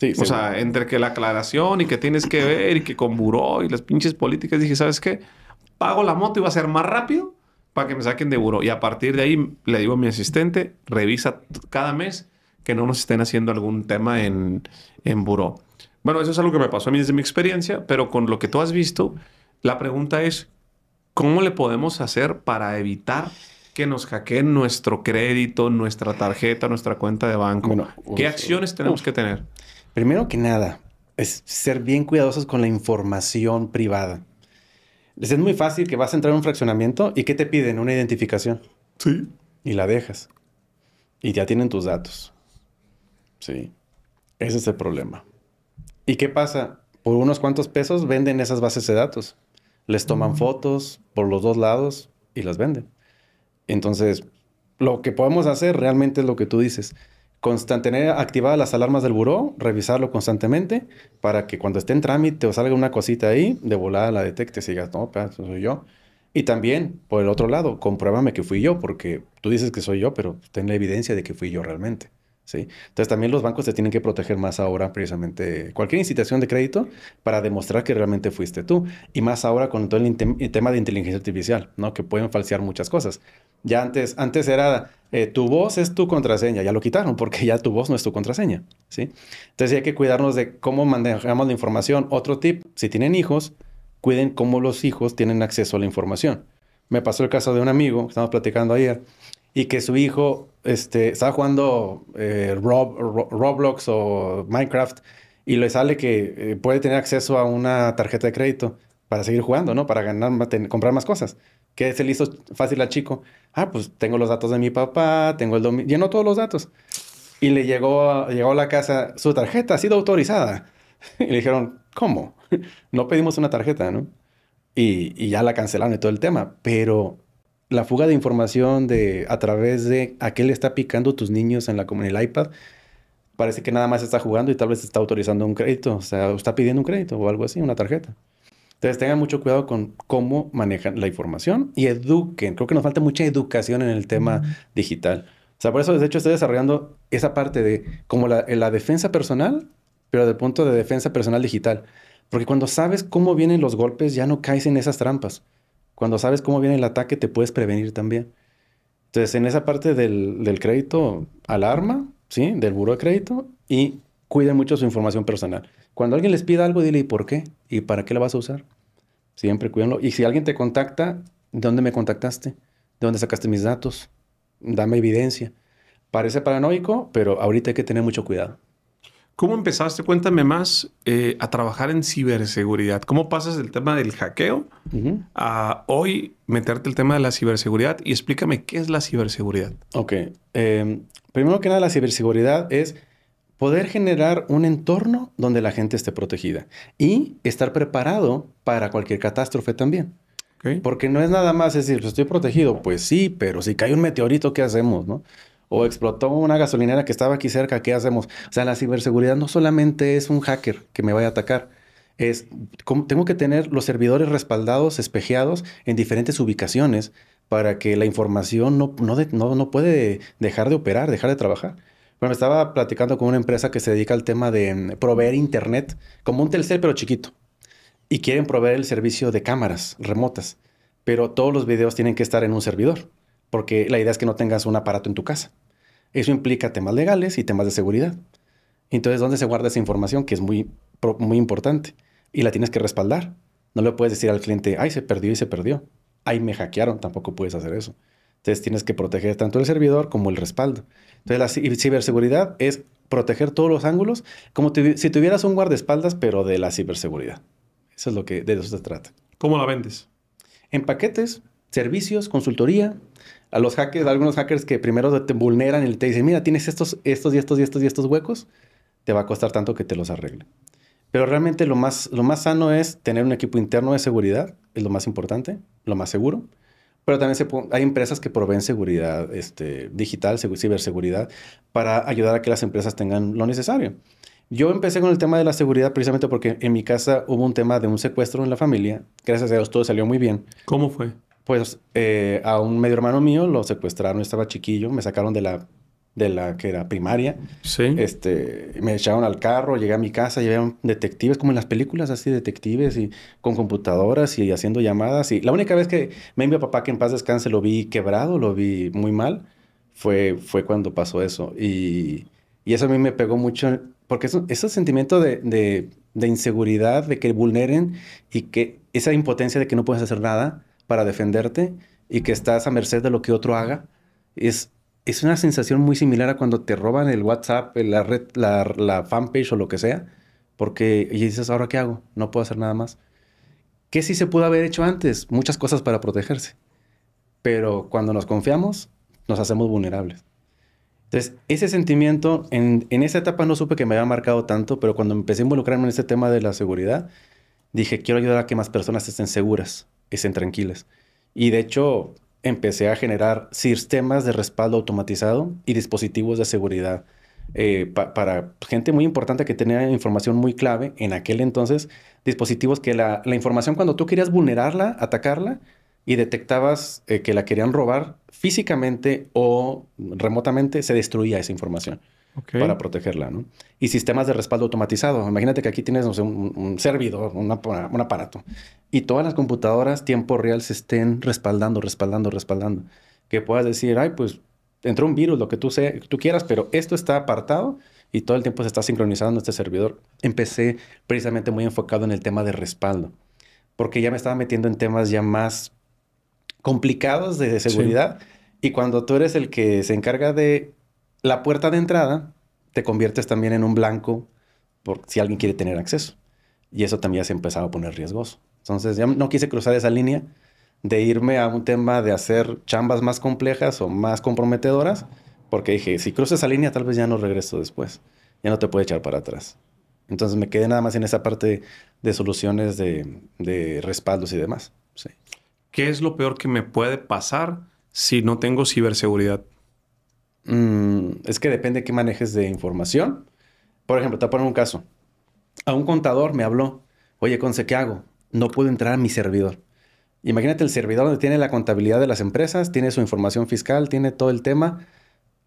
Sí, o sea, entre que la aclaración y que tienes que ver y que con buró y las pinches políticas, dije, ¿sabes qué? Pago la moto y va a ser más rápido para que me saquen de buró. Y a partir de ahí le digo a mi asistente, revisa cada mes que no nos estén haciendo algún tema en, en buró. Bueno, eso es algo que me pasó a mí desde mi experiencia, pero con lo que tú has visto, la pregunta es, ¿cómo le podemos hacer para evitar que nos hackeen nuestro crédito, nuestra tarjeta, nuestra cuenta de banco? ¿Qué acciones tenemos que tener? Primero que nada, es ser bien cuidadosos con la información privada. Es muy fácil que vas a entrar en un fraccionamiento y que te piden? Una identificación. Sí. Y la dejas. Y ya tienen tus datos. Sí. Ese es el problema. ¿Y qué pasa? Por unos cuantos pesos venden esas bases de datos. Les toman mm. fotos por los dos lados y las venden. Entonces, lo que podemos hacer realmente es lo que tú dices. Constantemente tener activadas las alarmas del buró, revisarlo constantemente para que cuando esté en trámite o salga una cosita ahí, de volada la detecte y digas, no, pero pues, soy yo. Y también, por el otro lado, compruébame que fui yo, porque tú dices que soy yo, pero ten la evidencia de que fui yo realmente. Entonces también los bancos se tienen que proteger más ahora precisamente cualquier incitación de crédito para demostrar que realmente fuiste tú. Y más ahora con todo el, tema de inteligencia artificial, ¿no? Que pueden falsear muchas cosas. Ya antes, antes era eh, tu voz es tu contraseña, ya lo quitaron porque ya tu voz no es tu contraseña, ¿sí? Entonces hay que cuidarnos de cómo manejamos la información. Otro tip, si tienen hijos, cuiden cómo los hijos tienen acceso a la información. Me pasó el caso de un amigo, estábamos platicando ayer, y que su hijo este, estaba jugando eh, Roblox o Minecraft y le sale que eh, puede tener acceso a una tarjeta de crédito para seguir jugando, ¿no? Para ganar, comprar más cosas. Que se le hizo fácil al chico. Ah, pues tengo los datos de mi papá, tengo el dominio, llenó todos los datos. Y le llegó a, llegó a la casa, su tarjeta ha sido autorizada. y le dijeron, ¿cómo? no pedimos una tarjeta, ¿no? Y, y ya la cancelaron y todo el tema. Pero la fuga de información de a través de a qué le está picando tus niños en la el iPad, parece que nada más está jugando y tal vez está autorizando un crédito, o sea, está pidiendo un crédito o algo así, una tarjeta. Entonces tengan mucho cuidado con cómo manejan la información y eduquen. Creo que nos falta mucha educación en el tema digital. O sea, por eso, de hecho, estoy desarrollando esa parte de como la, la defensa personal, pero del punto de defensa personal digital. Porque cuando sabes cómo vienen los golpes, ya no caes en esas trampas. Cuando sabes cómo viene el ataque, te puedes prevenir también. Entonces, en esa parte del, crédito, alarma, ¿sí? Del buro de crédito y cuiden mucho su información personal. Cuando alguien les pida algo, dile, ¿y por qué? ¿Y para qué la vas a usar? Siempre cuídenlo. Y si alguien te contacta, ¿de dónde me contactaste? ¿De dónde sacaste mis datos? Dame evidencia. Parece paranoico, pero ahorita hay que tener mucho cuidado. ¿Cómo empezaste, cuéntame más, eh, a trabajar en ciberseguridad? ¿Cómo pasas del tema del hackeo a hoy meterte el tema de la ciberseguridad? Y explícame qué es la ciberseguridad. Ok. Em, primero que nada, la ciberseguridad es poder generar un entorno donde la gente esté protegida y estar preparado para cualquier catástrofe también. Okay. Porque no es nada más decir, pues estoy protegido. Pues sí, pero si cae un meteorito, ¿qué hacemos? ¿No? o explotó una gasolinera que estaba aquí cerca, ¿qué hacemos? O sea, la ciberseguridad no solamente es un hacker que me vaya a atacar, tengo que tener los servidores respaldados, espejeados en diferentes ubicaciones para que la información no, no, puede dejar de operar, dejar de trabajar. Bueno, estaba platicando con una empresa que se dedica al tema de mm, proveer Internet, como un Telcel pero chiquito, y quieren proveer el servicio de cámaras remotas, pero todos los videos tienen que estar en un servidor porque la idea es que no tengas un aparato en tu casa. Eso implica temas legales y temas de seguridad. Entonces, ¿dónde se guarda esa información que es muy, muy importante? Y la tienes que respaldar. No le puedes decir al cliente, ay, se perdió y se perdió. Ay, me hackearon. Tampoco puedes hacer eso. Entonces, tienes que proteger tanto el servidor como el respaldo. Entonces, la ciberseguridad es proteger todos los ángulos, como si tuvieras un guardaespaldas, pero de la ciberseguridad. Eso es lo que de eso se trata. ¿Cómo la vendes? En paquetes, servicios, consultoría a los hackers, a algunos hackers que primero te vulneran y te dicen, mira, tienes estos, estos y estos y estos y estos huecos, te va a costar tanto que te los arregle. Pero realmente lo más, lo más sano es tener un equipo interno de seguridad, es lo más importante, lo más seguro. Pero también hay empresas que proveen seguridad este, digital, ciberseguridad, para ayudar a que las empresas tengan lo necesario. Yo empecé con el tema de la seguridad precisamente porque en mi casa hubo un tema de un secuestro en la familia. Gracias a Dios todo salió muy bien. ¿Cómo fue? pues eh, a un medio hermano mío lo secuestraron, estaba chiquillo, me sacaron de la, de la que era primaria. Sí. Este, me echaron al carro, llegué a mi casa, llevaron detectives, como en las películas, así detectives y con computadoras y haciendo llamadas. Y la única vez que me envió a papá que en paz descanse lo vi quebrado, lo vi muy mal, fue, fue cuando pasó eso. Y, y eso a mí me pegó mucho, porque eso, ese sentimiento de, de, de inseguridad, de que vulneren y que esa impotencia de que no puedes hacer nada para defenderte y que estás a merced de lo que otro haga, es, es una sensación muy similar a cuando te roban el WhatsApp, la, red, la, fanpage o lo que sea, porque dices, ¿ahora qué hago? No puedo hacer nada más. ¿Qué sí se pudo haber hecho antes? Muchas cosas para protegerse. Pero cuando nos confiamos, nos hacemos vulnerables. Entonces, ese sentimiento, en, en esa etapa no supe que me había marcado tanto, pero cuando empecé a involucrarme en este tema de la seguridad, dije, quiero ayudar a que más personas estén seguras. Y de hecho, empecé a generar sistemas de respaldo automatizado y dispositivos de seguridad eh, para gente muy importante que tenía información muy clave en aquel entonces, dispositivos que la, información cuando tú querías vulnerarla, atacarla, y detectabas eh, que la querían robar físicamente o remotamente, se destruía esa información para protegerla, ¿no? Y sistemas de respaldo automatizado. Imagínate que aquí tienes, no sé, un, servidor, un aparato, y todas las computadoras tiempo real se estén respaldando, respaldando, respaldando. Que puedas decir, ay, pues entró un virus, lo que tú, tú quieras, pero esto está apartado y todo el tiempo se está sincronizando este servidor. Empecé precisamente muy enfocado en el tema de respaldo, porque ya me estaba metiendo en temas ya más complicados de seguridad. Y cuando tú eres el que se encarga de la puerta de entrada, te conviertes también en un blanco si alguien quiere tener acceso. Y eso también se empezaba a poner riesgoso. Entonces, ya no quise cruzar esa línea de irme a un tema de hacer chambas más complejas o más comprometedoras, porque dije, si cruzo esa línea, tal vez ya no regreso después. Ya no te puedo echar para atrás. Entonces me quedé nada más en esa parte de soluciones de, respaldos y demás. ¿Qué es lo peor que me puede pasar si no tengo ciberseguridad? Mm, es que depende de qué manejes de información. Por ejemplo, te voy un caso. A un contador me habló, oye, Conce, ¿qué hago? No puedo entrar a mi servidor. Imagínate el servidor donde tiene la contabilidad de las empresas, tiene su información fiscal, tiene todo el tema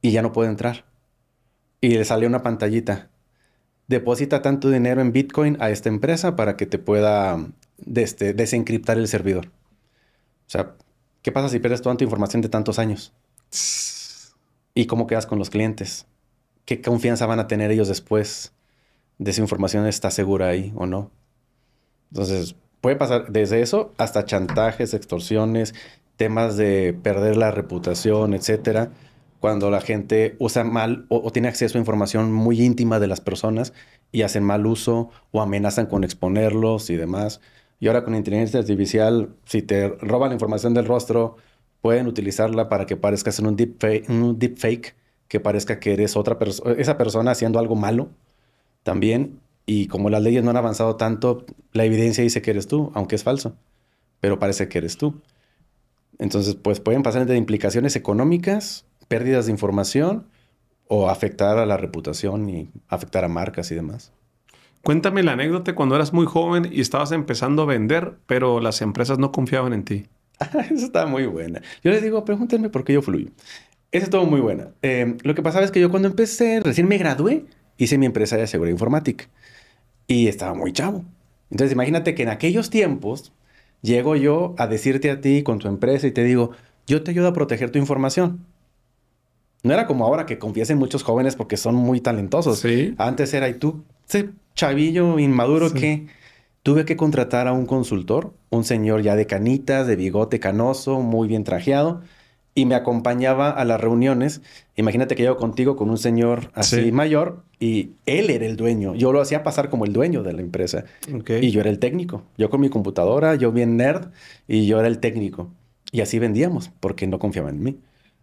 y ya no puede entrar. Y le sale una pantallita. Deposita tanto dinero en Bitcoin a esta empresa para que te pueda este, desencriptar el servidor. O sea, ¿qué pasa si pierdes toda tu información de tantos años? y cómo quedas con los clientes. ¿Qué confianza van a tener ellos después de esa información está segura ahí o no? Entonces, puede pasar desde eso hasta chantajes, extorsiones, temas de perder la reputación, etcétera, cuando la gente usa mal o, tiene acceso a información muy íntima de las personas y hacen mal uso o amenazan con exponerlos y demás. Y ahora con inteligencia artificial, si te roban la información del rostro, pueden utilizarla para que parezca ser un deepfake, un que parezca que eres otra persona, esa persona haciendo algo malo también. Y como las leyes no han avanzado tanto, la evidencia dice que eres tú, aunque es falso, pero parece que eres tú. Entonces, pues pueden pasar de implicaciones económicas, pérdidas de información o afectar a la reputación y afectar a marcas y demás. Cuéntame la anécdota cuando eras muy joven y estabas empezando a vender, pero las empresas no confiaban en ti. Eso está muy buena. Yo les digo, pregúntenme por qué yo fluyo. Eso estuvo muy buena. Em, lo que pasaba es que yo cuando empecé, recién me gradué, hice mi empresa de seguridad informática. Y estaba muy chavo. Entonces imagínate que en aquellos tiempos llego yo a decirte a ti con tu empresa y te digo, yo te ayudo a proteger tu información. No era como ahora que confiesen muchos jóvenes porque son muy talentosos. Sí. Antes era, ¿y tú? Ese chavillo inmaduro que Tuve que contratar a un consultor, un señor ya de canitas, de bigote canoso, muy bien trajeado, y me acompañaba a las reuniones. Imagínate que yo contigo con un señor así mayor y él era el dueño. Yo lo hacía pasar como el dueño de la empresa. Y yo era el técnico. Yo con mi computadora, yo bien nerd, y yo era el técnico. Y así vendíamos, porque no confiaban en mí.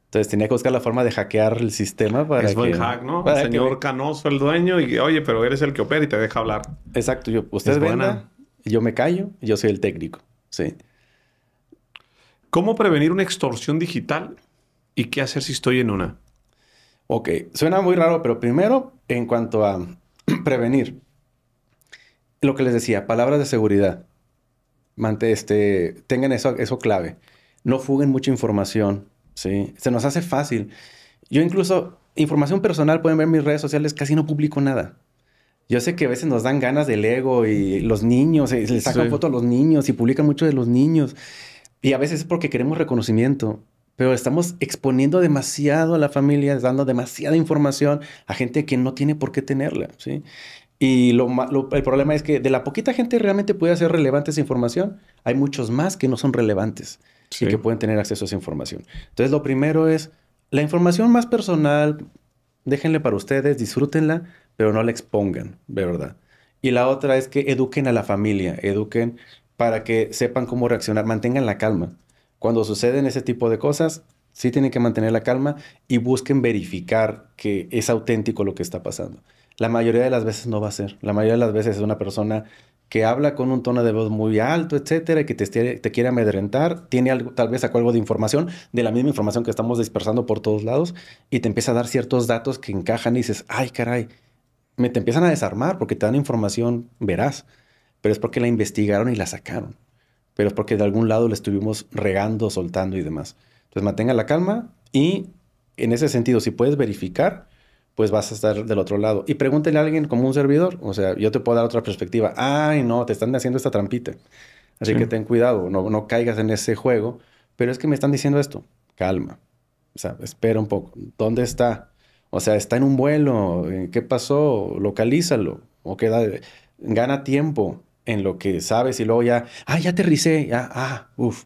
Entonces tenía que buscar la forma de hackear el sistema para que... Es hack, ¿no? El señor Canoso, el dueño, y oye, pero eres el que opera y te deja hablar. Exacto. usted es buena yo me callo, yo soy el técnico. ¿sí? ¿Cómo prevenir una extorsión digital y qué hacer si estoy en una? Ok, suena muy raro, pero primero en cuanto a prevenir. Lo que les decía, palabras de seguridad. Mante, este, tengan eso, eso clave. No fuguen mucha información, ¿sí? Se nos hace fácil. Yo incluso, información personal, pueden ver mis redes sociales, casi no publico nada. Yo sé que a veces nos dan ganas del ego y los niños, les eh, le sacan fotos a los niños y publican mucho de los niños. Y a veces es porque queremos reconocimiento, pero estamos exponiendo demasiado a la familia, dando demasiada información a gente que no tiene por qué tenerla, ¿sí? Y lo, el problema es que de la poquita gente realmente puede ser relevante esa información, hay muchos más que no son relevantes y que pueden tener acceso a esa información. Entonces, lo primero es la información más personal, déjenle para ustedes, disfrútenla, pero no la expongan, verdad. Y la otra es que eduquen a la familia, eduquen para que sepan cómo reaccionar, mantengan la calma. Cuando suceden ese tipo de cosas, sí tienen que mantener la calma y busquen verificar que es auténtico lo que está pasando. La mayoría de las veces no va a ser. La mayoría de las veces es una persona que habla con un tono de voz muy alto, etcétera, que te, quiere amedrentar, tiene tal vez sacó algo de información, de la misma información que estamos dispersando por todos lados, y te empieza a dar ciertos datos que encajan y dices, ay, caray, me te empiezan a desarmar porque te dan información veraz, pero es porque la investigaron y la sacaron, pero es porque de algún lado la estuvimos regando, soltando y demás. Entonces mantenga la calma y en ese sentido, si puedes verificar, pues vas a estar del otro lado. Y pregúntele a alguien como un servidor, o sea, yo te puedo dar otra perspectiva. Ay, no, te están haciendo esta trampita. Así que ten cuidado, no, no caigas en ese juego. Pero es que me están diciendo esto. Calma. O sea, espera un poco. ¿Dónde está? O sea, está en un vuelo, eh, ¿qué pasó? Localízalo. O queda, gana tiempo en lo que sabes y luego ya, ah, ya aterricé, ya, ah, uff,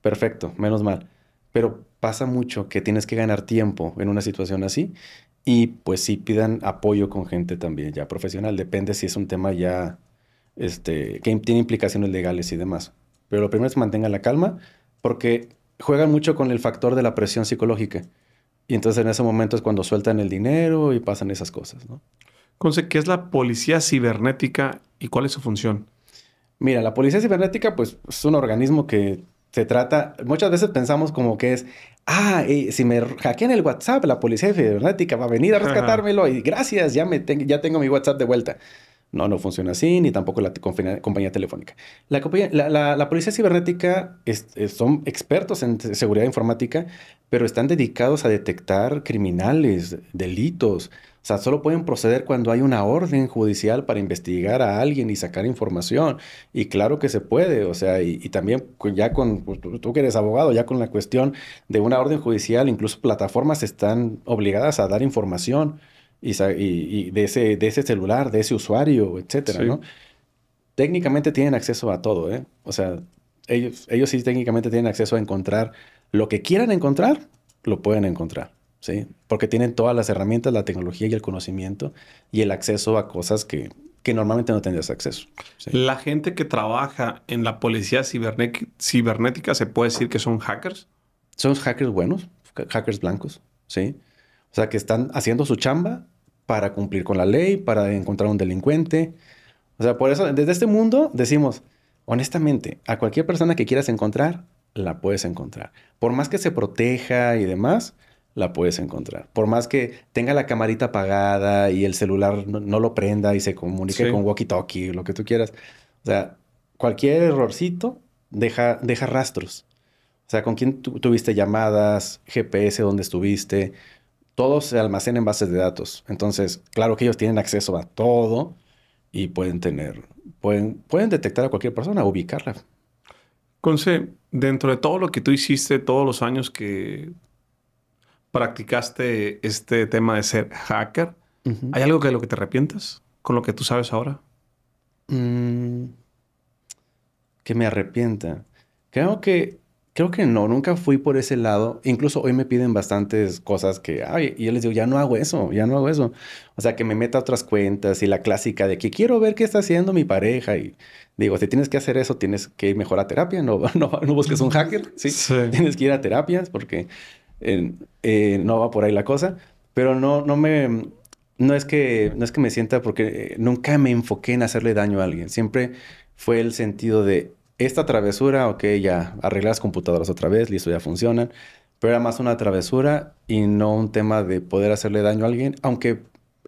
perfecto, menos mal. Pero pasa mucho que tienes que ganar tiempo en una situación así y pues sí pidan apoyo con gente también ya profesional, depende si es un tema ya este, que tiene implicaciones legales y demás. Pero lo primero es mantenga la calma porque juegan mucho con el factor de la presión psicológica. Y entonces en ese momento es cuando sueltan el dinero y pasan esas cosas, ¿no? Conce, ¿qué es la policía cibernética y cuál es su función? Mira, la policía cibernética, pues, es un organismo que se trata, muchas veces pensamos como que es, ah, eh, si me hackean el WhatsApp, la policía cibernética va a venir a rescatármelo y gracias, ya, me ya tengo mi WhatsApp de vuelta. No, no funciona así, ni tampoco la compañía telefónica. La, policía cibernética son expertos en seguridad informática, pero están dedicados a detectar criminales, delitos. O sea, solo pueden proceder cuando hay una orden judicial para investigar a alguien y sacar información. Y claro que se puede, o sea, y, también ya con, pues, tú que eres abogado, ya con la cuestión de una orden judicial, incluso plataformas están obligadas a dar información y, de, ese, de ese celular, de ese usuario, etcétera, ¿no? Técnicamente tienen acceso a todo, ¿eh? O sea, ellos, ellos sí técnicamente tienen acceso a encontrar lo que quieran encontrar, lo pueden encontrar. ¿Sí? Porque tienen todas las herramientas, la tecnología y el conocimiento y el acceso a cosas que, normalmente no tendrías acceso. La gente que trabaja en la policía cibernética se puede decir que son hackers. Son hackers buenos, hackers blancos, ¿sí? O sea, que están haciendo su chamba para cumplir con la ley, para encontrar un delincuente. O sea, por eso, desde este mundo decimos, honestamente, a cualquier persona que quieras encontrar, la puedes encontrar. Por más que se proteja y demás, la puedes encontrar. Por más que tenga la camarita apagada y el celular no, lo prenda y se comunique con walkie-talkie, lo que tú quieras. O sea, cualquier errorcito deja, rastros. O sea, con quién tuviste llamadas, GPS, dónde estuviste, todos se almacena en bases de datos. Entonces, claro que ellos tienen acceso a todo y pueden tener, pueden, pueden detectar a cualquier persona, ubicarla. Conce, dentro de todo lo que tú hiciste, todos los años que practicaste este tema de ser hacker, ¿hay algo que de lo que te arrepientas con lo que tú sabes ahora? Mm, que me arrepienta. Creo que Creo que no, nunca fui por ese lado. Incluso hoy me piden bastantes cosas que, ay, y yo les digo, ya no hago eso, ya no hago eso. O sea, que me meta otras cuentas y la clásica de que quiero ver qué está haciendo mi pareja. Y digo, si tienes que hacer eso, tienes que ir mejor a terapia, no, no, busques un hacker, ¿sí? Tienes que ir a terapias porque eh, eh, no va por ahí la cosa. Pero no, no me, no es que, no es que me sienta porque eh, nunca me enfoqué en hacerle daño a alguien. Siempre fue el sentido de esta travesura, ok, ya arreglas las computadoras otra vez, listo, ya funcionan, pero era más una travesura y no un tema de poder hacerle daño a alguien, aunque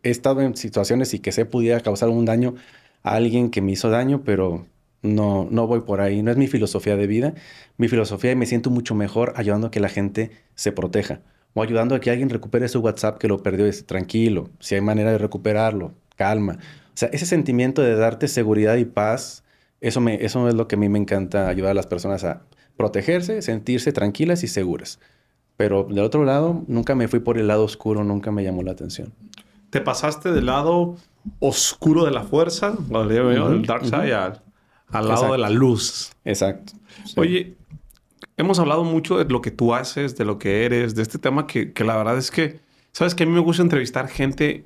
he estado en situaciones y que se pudiera causar un daño a alguien que me hizo daño, pero no, no voy por ahí, no es mi filosofía de vida, mi filosofía y me siento mucho mejor ayudando a que la gente se proteja o ayudando a que alguien recupere su WhatsApp que lo perdió, tranquilo, si hay manera de recuperarlo, calma. O sea, ese sentimiento de darte seguridad y paz eso, me, eso es lo que a mí me encanta, ayudar a las personas a protegerse, sentirse tranquilas y seguras. Pero del otro lado, nunca me fui por el lado oscuro, nunca me llamó la atención. ¿Te pasaste del lado oscuro de la fuerza, dark side, al, lado de la luz? Exacto. Oye, hemos hablado mucho de lo que tú haces, de lo que eres, de este tema que, la verdad es que, sabes que a mí me gusta entrevistar gente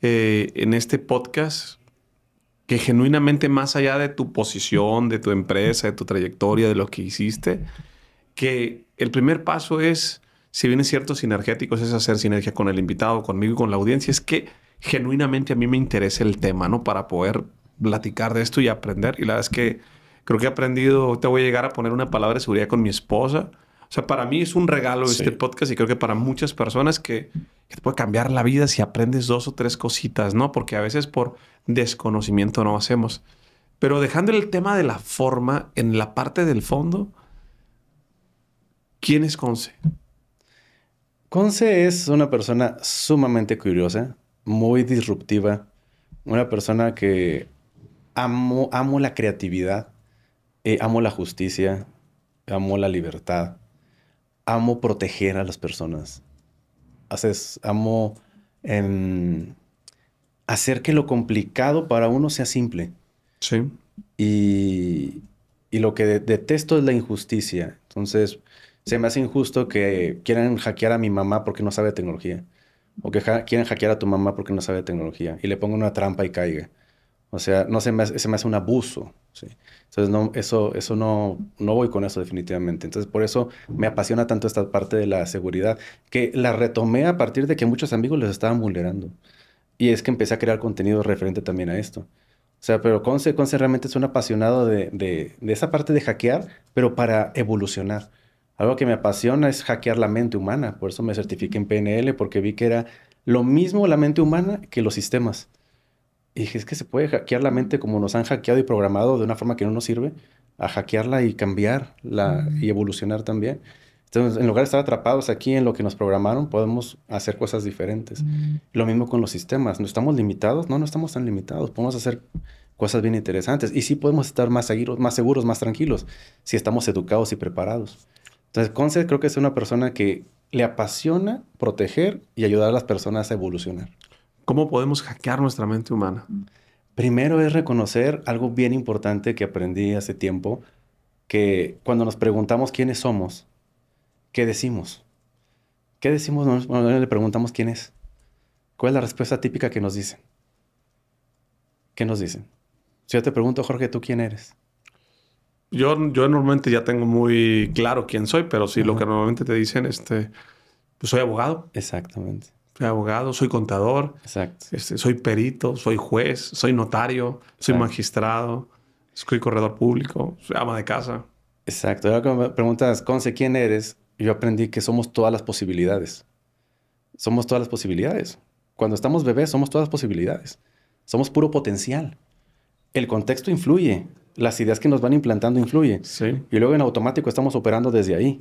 eh, en este podcast que genuinamente más allá de tu posición, de tu empresa, de tu trayectoria, de lo que hiciste, que el primer paso es, si bien es cierto, sinergéticos, es hacer sinergia con el invitado, conmigo y con la audiencia, es que genuinamente a mí me interesa el tema, ¿no? Para poder platicar de esto y aprender. Y la verdad es que creo que he aprendido, te voy a llegar a poner una palabra de seguridad con mi esposa, o sea, para mí es un regalo este podcast y creo que para muchas personas que, te puede cambiar la vida si aprendes dos o tres cositas, ¿no? Porque a veces por desconocimiento no hacemos. Pero dejando el tema de la forma en la parte del fondo, ¿quién es Conce? Conce es una persona sumamente curiosa, muy disruptiva, una persona que amo, la creatividad, eh, amo la justicia, amo la libertad amo proteger a las personas. Haces, amo hacer que lo complicado para uno sea simple. Sí. Y, y lo que detesto es la injusticia. Entonces, se me hace injusto que quieran hackear a mi mamá porque no sabe tecnología. O que quieran hackear a tu mamá porque no sabe tecnología. Y le pongo una trampa y caiga. O sea, no se me hace, se me hace un abuso. Entonces, no, eso, eso no, no voy con eso definitivamente. Entonces, por eso me apasiona tanto esta parte de la seguridad, que la retomé a partir de que muchos amigos los estaban vulnerando. Y es que empecé a crear contenido referente también a esto. O sea, pero Conce, realmente es un apasionado de, de, de, esa parte de hackear, pero para evolucionar. Algo que me apasiona es hackear la mente humana. Por eso me certifiqué en PNL, porque vi que era lo mismo la mente humana que los sistemas. Y dije, es que se puede hackear la mente como nos han hackeado y programado de una forma que no nos sirve, a hackearla y cambiarla y evolucionar también. Entonces, en lugar de estar atrapados aquí en lo que nos programaron, podemos hacer cosas diferentes. Lo mismo con los sistemas. ¿No estamos limitados? No, no estamos tan limitados. Podemos hacer cosas bien interesantes. Y sí podemos estar más seguros, más, seguros, más tranquilos, si estamos educados y preparados. Entonces, Conce creo que es una persona que le apasiona proteger y ayudar a las personas a evolucionar. ¿Cómo podemos hackear nuestra mente humana? Primero es reconocer algo bien importante que aprendí hace tiempo, que cuando nos preguntamos quiénes somos, ¿qué decimos? ¿Qué decimos cuando le preguntamos quién es? ¿Cuál es la respuesta típica que nos dicen? ¿Qué nos dicen? Si yo te pregunto, Jorge, ¿tú quién eres? Yo, yo normalmente ya tengo muy claro quién soy, pero si lo que normalmente te dicen, este, pues soy abogado. Exactamente soy abogado, soy contador, este, soy perito, soy juez, soy notario, soy magistrado, soy corredor público, soy ama de casa. Exacto. Ahora que me preguntas, Conce, ¿quién eres? Yo aprendí que somos todas las posibilidades. Somos todas las posibilidades. Cuando estamos bebés, somos todas las posibilidades. Somos puro potencial. El contexto influye. Las ideas que nos van implantando influyen. Y luego en automático estamos operando desde ahí.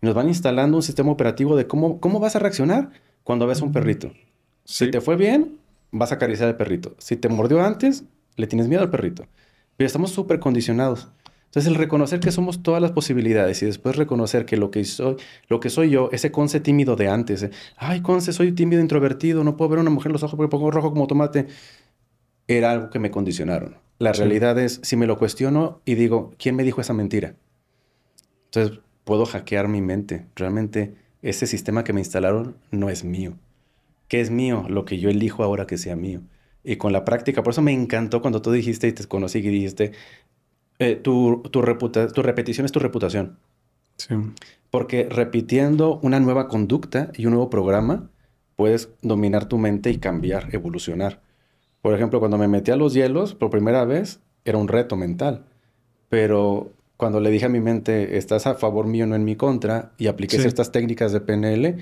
nos van instalando un sistema operativo de cómo, cómo vas a reaccionar cuando ves un perrito, si te fue bien, vas a acariciar al perrito. Si te mordió antes, le tienes miedo al perrito. Pero estamos súper condicionados. Entonces, el reconocer que somos todas las posibilidades y después reconocer que lo que soy, lo que soy yo, ese conce tímido de antes, eh, ay, conce, soy tímido, introvertido, no puedo ver a una mujer en los ojos porque pongo rojo como tomate, era algo que me condicionaron. La realidad es, si me lo cuestiono y digo, ¿quién me dijo esa mentira? Entonces, puedo hackear mi mente. Realmente, este sistema que me instalaron no es mío. ¿Qué es mío? Lo que yo elijo ahora que sea mío. Y con la práctica, por eso me encantó cuando tú dijiste y te conocí y dijiste, eh, tu, tu, tu repetición es tu reputación. Sí. Porque repitiendo una nueva conducta y un nuevo programa, puedes dominar tu mente y cambiar, evolucionar. Por ejemplo, cuando me metí a los hielos por primera vez, era un reto mental. Pero cuando le dije a mi mente, estás a favor mío, no en mi contra, y apliqué estas técnicas de PNL,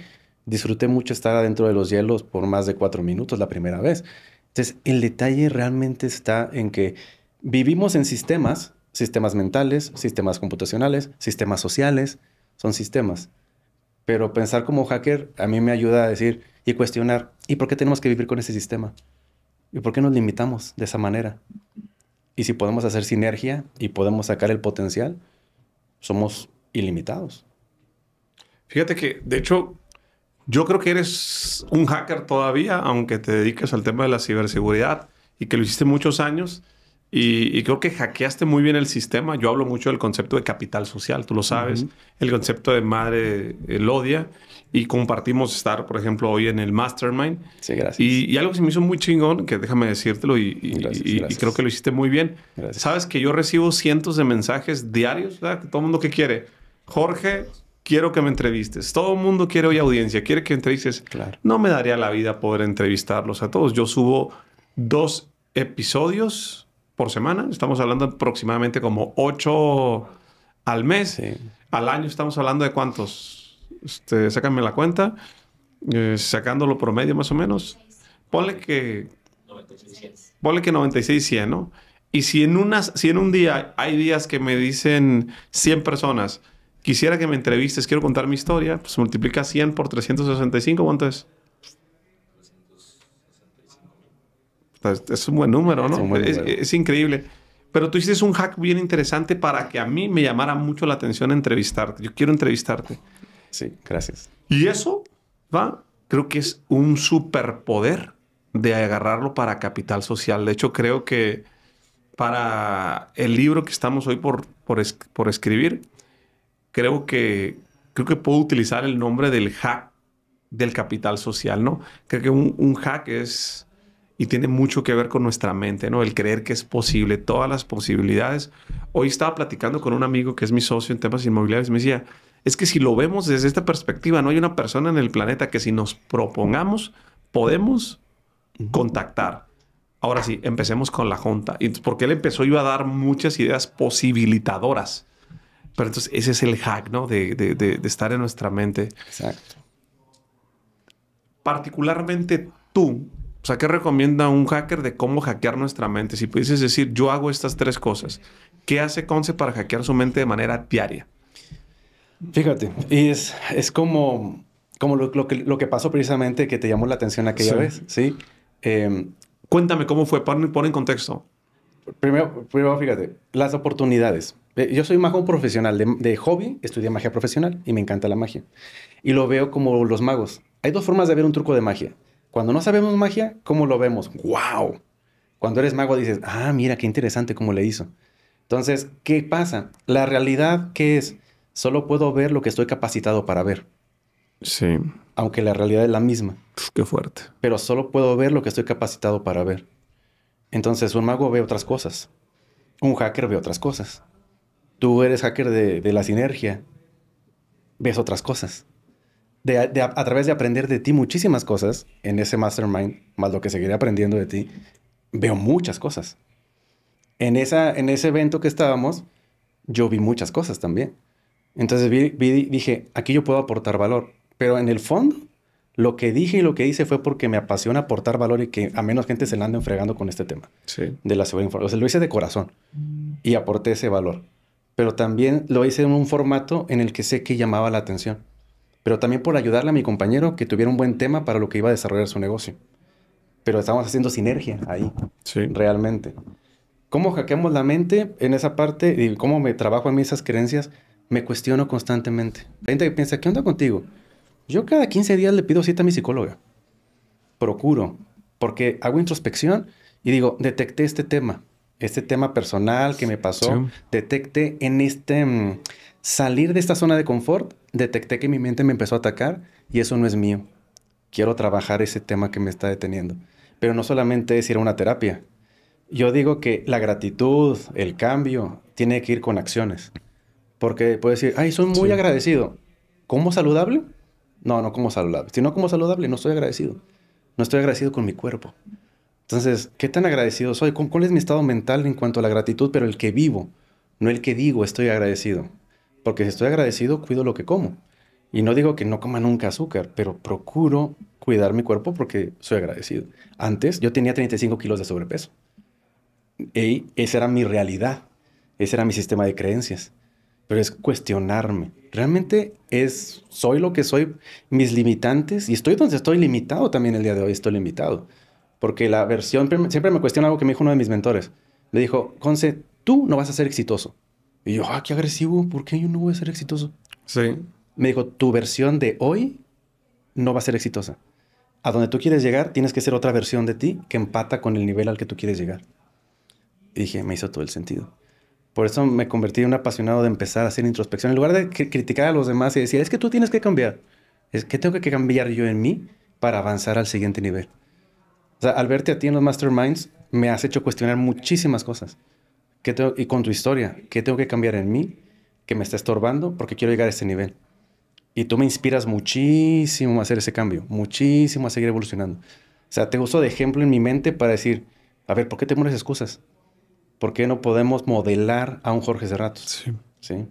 disfruté mucho estar adentro de los hielos por más de cuatro minutos la primera vez. Entonces, el detalle realmente está en que vivimos en sistemas, sistemas mentales, sistemas computacionales, sistemas sociales, son sistemas. Pero pensar como hacker a mí me ayuda a decir y cuestionar, ¿y por qué tenemos que vivir con ese sistema? ¿Y por qué nos limitamos de esa manera? Y si podemos hacer sinergia y podemos sacar el potencial, somos ilimitados. Fíjate que, de hecho, yo creo que eres un hacker todavía, aunque te dediques al tema de la ciberseguridad y que lo hiciste muchos años. Y, creo que hackeaste muy bien el sistema. Yo hablo mucho del concepto de capital social, tú lo sabes, el concepto de madre Elodia y compartimos estar, por ejemplo, hoy en el Mastermind. Sí, gracias. Y, algo que se me hizo muy chingón, que déjame decírtelo, y, creo que lo hiciste muy bien. Gracias. Sabes que yo recibo cientos de mensajes diarios, ¿verdad? Todo el mundo que quiere. Jorge, quiero que me entrevistes. Todo el mundo quiere hoy audiencia, quiere que entrevistes. No me daría la vida poder entrevistarlos a todos. Yo subo dos episodios por semana. Estamos hablando aproximadamente como ocho al mes. Al año estamos hablando de cuántos? este, sácame la cuenta, eh, sacando lo promedio más o menos, ponle que, ponle que 96, 100, ¿no? Y si en, unas, si en un día hay días que me dicen 100 personas, quisiera que me entrevistes, quiero contar mi historia, pues multiplica 100 por 365, ¿cuánto es? Pues, es un buen número, ¿no? es, increíble. Pero tú hiciste un hack bien interesante para que a mí me llamara mucho la atención entrevistarte. Yo quiero entrevistarte. Sí, gracias. Y eso, va, creo que es un superpoder de agarrarlo para capital social. De hecho, creo que para el libro que estamos hoy por, por, escribir, creo que, creo que puedo utilizar el nombre del hack del capital social, ¿no? Creo que un, un, hack es y tiene mucho que ver con nuestra mente, ¿no? El creer que es posible, todas las posibilidades. Hoy estaba platicando con un amigo que es mi socio en temas inmobiliarios y me decía, es que si lo vemos desde esta perspectiva, no hay una persona en el planeta que si nos propongamos, podemos contactar. Ahora sí, empecemos con la junta. Y porque él empezó iba a dar muchas ideas posibilitadoras. Pero entonces ese es el hack, ¿no? De, estar en nuestra mente. Exacto. Particularmente tú, o sea, ¿qué recomienda un hacker de cómo hackear nuestra mente? Si pudieses decir, yo hago estas tres cosas, ¿qué hace Conce para hackear su mente de manera diaria? Fíjate, y es, como, como lo, que, pasó precisamente que te llamó la atención aquella vez, ¿sí? Em, Cuéntame cómo fue, pon, pon en contexto. Primero, fíjate, las oportunidades. Eh, yo soy mago profesional. De, hobby, estudié magia profesional y me encanta la magia. Y lo veo como los magos. Hay dos formas de ver un truco de magia. Cuando no sabemos magia, ¿cómo lo vemos? ¡Wow! Cuando eres mago dices, ah, mira, qué interesante cómo le hizo. Entonces, ¿qué pasa? La realidad, ¿qué es? Solo puedo ver lo que estoy capacitado para ver. Sí. Aunque la realidad es la misma. qué fuerte. Pero solo puedo ver lo que estoy capacitado para ver. Entonces, un mago ve otras cosas. Un hacker ve otras cosas. Tú eres hacker de, la sinergia. Ves otras cosas. a, través de aprender de ti muchísimas cosas en ese mastermind, más lo que seguiré aprendiendo de ti, veo muchas cosas. En, en ese evento que estábamos, yo vi muchas cosas también. Entonces dije, aquí yo puedo aportar valor, pero en el fondo lo que dije y lo que hice fue porque me apasiona aportar valor y que a menos gente se la anda fregando con este tema de la informática. O sea, lo hice de corazón y aporté ese valor, pero también lo hice en un formato en el que sé que llamaba la atención, pero también por ayudarle a mi compañero que tuviera un buen tema para lo que iba a desarrollar su negocio. Pero estamos haciendo sinergia ahí, sí. realmente. ¿Cómo hackeamos la mente en esa parte y cómo me trabajo en mí esas creencias? me cuestiono constantemente. La gente que piensa, ¿qué onda contigo? Yo cada 15 días le pido cita a mi psicóloga. Procuro, porque hago introspección y digo, detecté este tema, este tema personal que me pasó, detecté en este mm, salir de esta zona de confort, detecté que mi mente me empezó a atacar y eso no es mío. Quiero trabajar ese tema que me está deteniendo. Pero no solamente es ir a una terapia. Yo digo que la gratitud, el cambio, tiene que ir con acciones. Porque puedes decir, ay, soy muy agradecido. ¿Cómo saludable? No, no como saludable. Si no como saludable, no estoy agradecido. No estoy agradecido con mi cuerpo. Entonces, ¿qué tan agradecido soy? ¿Cuál es mi estado mental en cuanto a la gratitud? Pero el que vivo, no el que digo estoy agradecido. Porque si estoy agradecido, cuido lo que como. Y no digo que no coma nunca azúcar, pero procuro cuidar mi cuerpo porque soy agradecido. Antes yo tenía 35 kilos de sobrepeso. Y esa era mi realidad. Ese era mi sistema de creencias pero es cuestionarme. Realmente es, soy lo que soy, mis limitantes, y estoy donde estoy limitado también el día de hoy, estoy limitado. Porque la versión, siempre me cuestiona algo que me dijo uno de mis mentores. Me dijo, Conce, tú no vas a ser exitoso. Y yo, ah, qué agresivo, ¿por qué yo no voy a ser exitoso? Sí. Me dijo, tu versión de hoy no va a ser exitosa. A donde tú quieres llegar, tienes que ser otra versión de ti que empata con el nivel al que tú quieres llegar. Y dije, me hizo todo el sentido. Por eso me convertí en un apasionado de empezar a hacer introspección. En lugar de criticar a los demás y decir, es que tú tienes que cambiar. Es que tengo que cambiar yo en mí para avanzar al siguiente nivel. O sea, al verte a ti en los masterminds, me has hecho cuestionar muchísimas cosas. y con tu historia, ¿qué tengo que cambiar en mí que me está estorbando porque quiero llegar a ese nivel? Y tú me inspiras muchísimo a hacer ese cambio, muchísimo a seguir evolucionando. O sea, te uso de ejemplo en mi mente para decir, a ver, ¿por qué te mueres excusas? ¿por qué no podemos modelar a un Jorge Serratos? Sí. ¿Sí?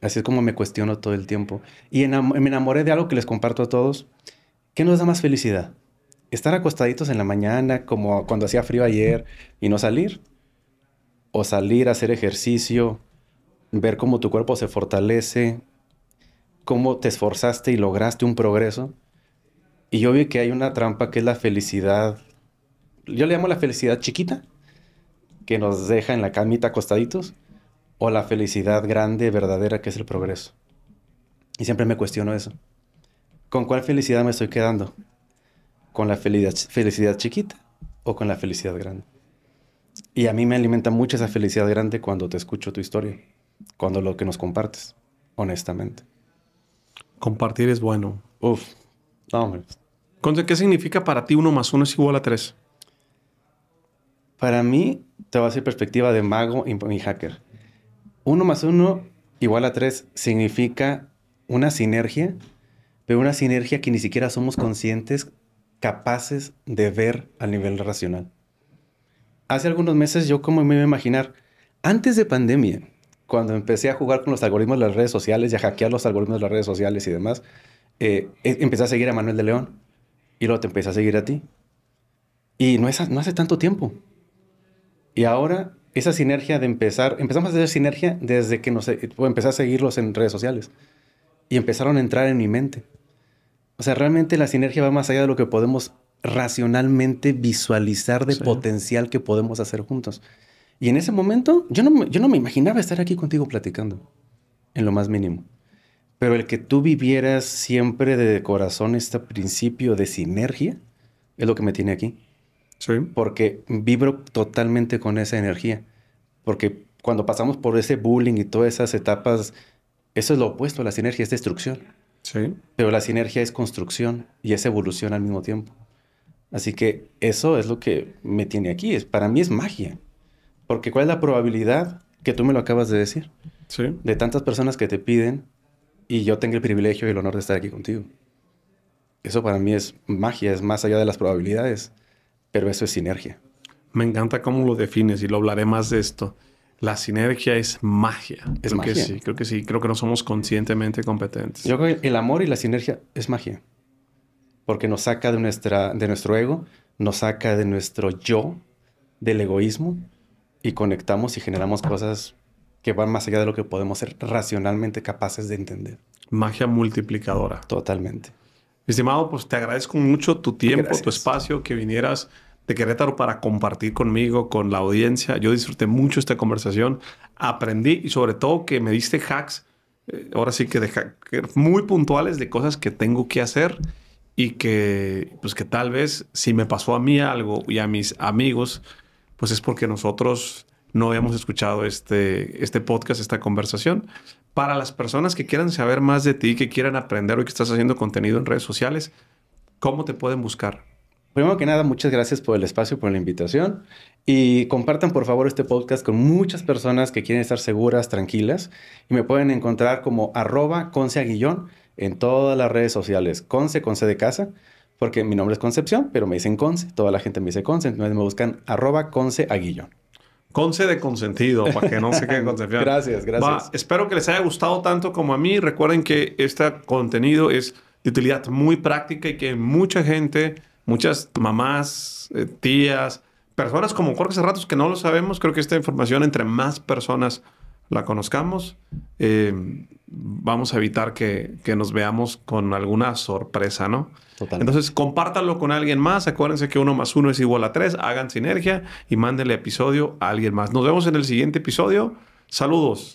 Así es como me cuestiono todo el tiempo. Y me enamoré de algo que les comparto a todos. ¿Qué nos da más felicidad? Estar acostaditos en la mañana, como cuando hacía frío ayer, y no salir. O salir a hacer ejercicio, ver cómo tu cuerpo se fortalece, cómo te esforzaste y lograste un progreso. Y yo vi que hay una trampa que es la felicidad. Yo le llamo la felicidad chiquita que nos deja en la camita acostaditos o la felicidad grande, verdadera, que es el progreso. Y siempre me cuestiono eso. ¿Con cuál felicidad me estoy quedando? ¿Con la felicidad, felicidad chiquita o con la felicidad grande? Y a mí me alimenta mucho esa felicidad grande cuando te escucho tu historia, cuando lo que nos compartes, honestamente. Compartir es bueno. Uf, no, ¿Qué significa para ti uno más uno es igual a tres? Para mí, te voy a decir perspectiva de mago y, hacker. Uno más uno igual a tres significa una sinergia, pero una sinergia que ni siquiera somos conscientes, capaces de ver a nivel racional. Hace algunos meses yo como me iba a imaginar, antes de pandemia, cuando empecé a jugar con los algoritmos de las redes sociales y a hackear los algoritmos de las redes sociales y demás, eh, e, empecé a seguir a Manuel de León y luego te empecé a seguir a ti. Y no, es, no hace tanto tiempo. Y ahora esa sinergia de empezar, empezamos a hacer sinergia desde que nos, eh, empecé a seguirlos en redes sociales y empezaron a entrar en mi mente. O sea, realmente la sinergia va más allá de lo que podemos racionalmente visualizar de potencial que podemos hacer juntos. Y en ese momento yo no, yo no me imaginaba estar aquí contigo platicando, en lo más mínimo. Pero el que tú vivieras siempre de corazón este principio de sinergia es lo que me tiene aquí. Porque vibro totalmente con esa energía. Porque cuando pasamos por ese bullying y todas esas etapas, eso es lo opuesto. La sinergia es destrucción. Sí. Pero la sinergia es construcción y es evolución al mismo tiempo. Así que eso es lo que me tiene aquí. Es, para mí es magia. Porque ¿cuál es la probabilidad que tú me lo acabas de decir? De tantas personas que te piden y yo tenga el privilegio y el honor de estar aquí contigo. Eso para mí es magia, es más allá de las probabilidades pero eso es sinergia. Me encanta cómo lo defines y lo hablaré más de esto. La sinergia es magia. Es creo Que sí, creo que sí. Creo que no somos conscientemente competentes. Yo creo que el amor y la sinergia es magia. Porque nos saca de, nuestra, de nuestro ego, nos saca de nuestro yo, del egoísmo, y conectamos y generamos cosas que van más allá de lo que podemos ser racionalmente capaces de entender. Magia multiplicadora. Totalmente. Estimado, pues te agradezco mucho tu tiempo, tu espacio, que vinieras de Querétaro para compartir conmigo, con la audiencia. Yo disfruté mucho esta conversación, aprendí y sobre todo que me diste hacks, eh, ahora sí que de muy puntuales de cosas que tengo que hacer y que pues que tal vez si me pasó a mí algo y a mis amigos, pues es porque nosotros no habíamos escuchado este, este podcast, esta conversación. Para las personas que quieran saber más de ti, que quieran aprender o que estás haciendo contenido en redes sociales, ¿cómo te pueden buscar? Primero que nada, muchas gracias por el espacio, por la invitación y compartan por favor este podcast con muchas personas que quieren estar seguras, tranquilas y me pueden encontrar como arroba conceaguillón en todas las redes sociales, conce, conce de casa, porque mi nombre es Concepción, pero me dicen conce, toda la gente me dice conce, entonces me buscan arroba conceaguillón. Conce de consentido, para que no se queden concepción. gracias, gracias. espero que les haya gustado tanto como a mí. Recuerden que este contenido es de utilidad muy práctica y que mucha gente muchas mamás, eh, tías, personas como Jorge ratos que no lo sabemos. Creo que esta información, entre más personas la conozcamos, eh, vamos a evitar que, nos veamos con alguna sorpresa, ¿no? Entonces, compártanlo con alguien más. Acuérdense que uno más uno es igual a tres. Hagan sinergia y mándenle episodio a alguien más. Nos vemos en el siguiente episodio. Saludos.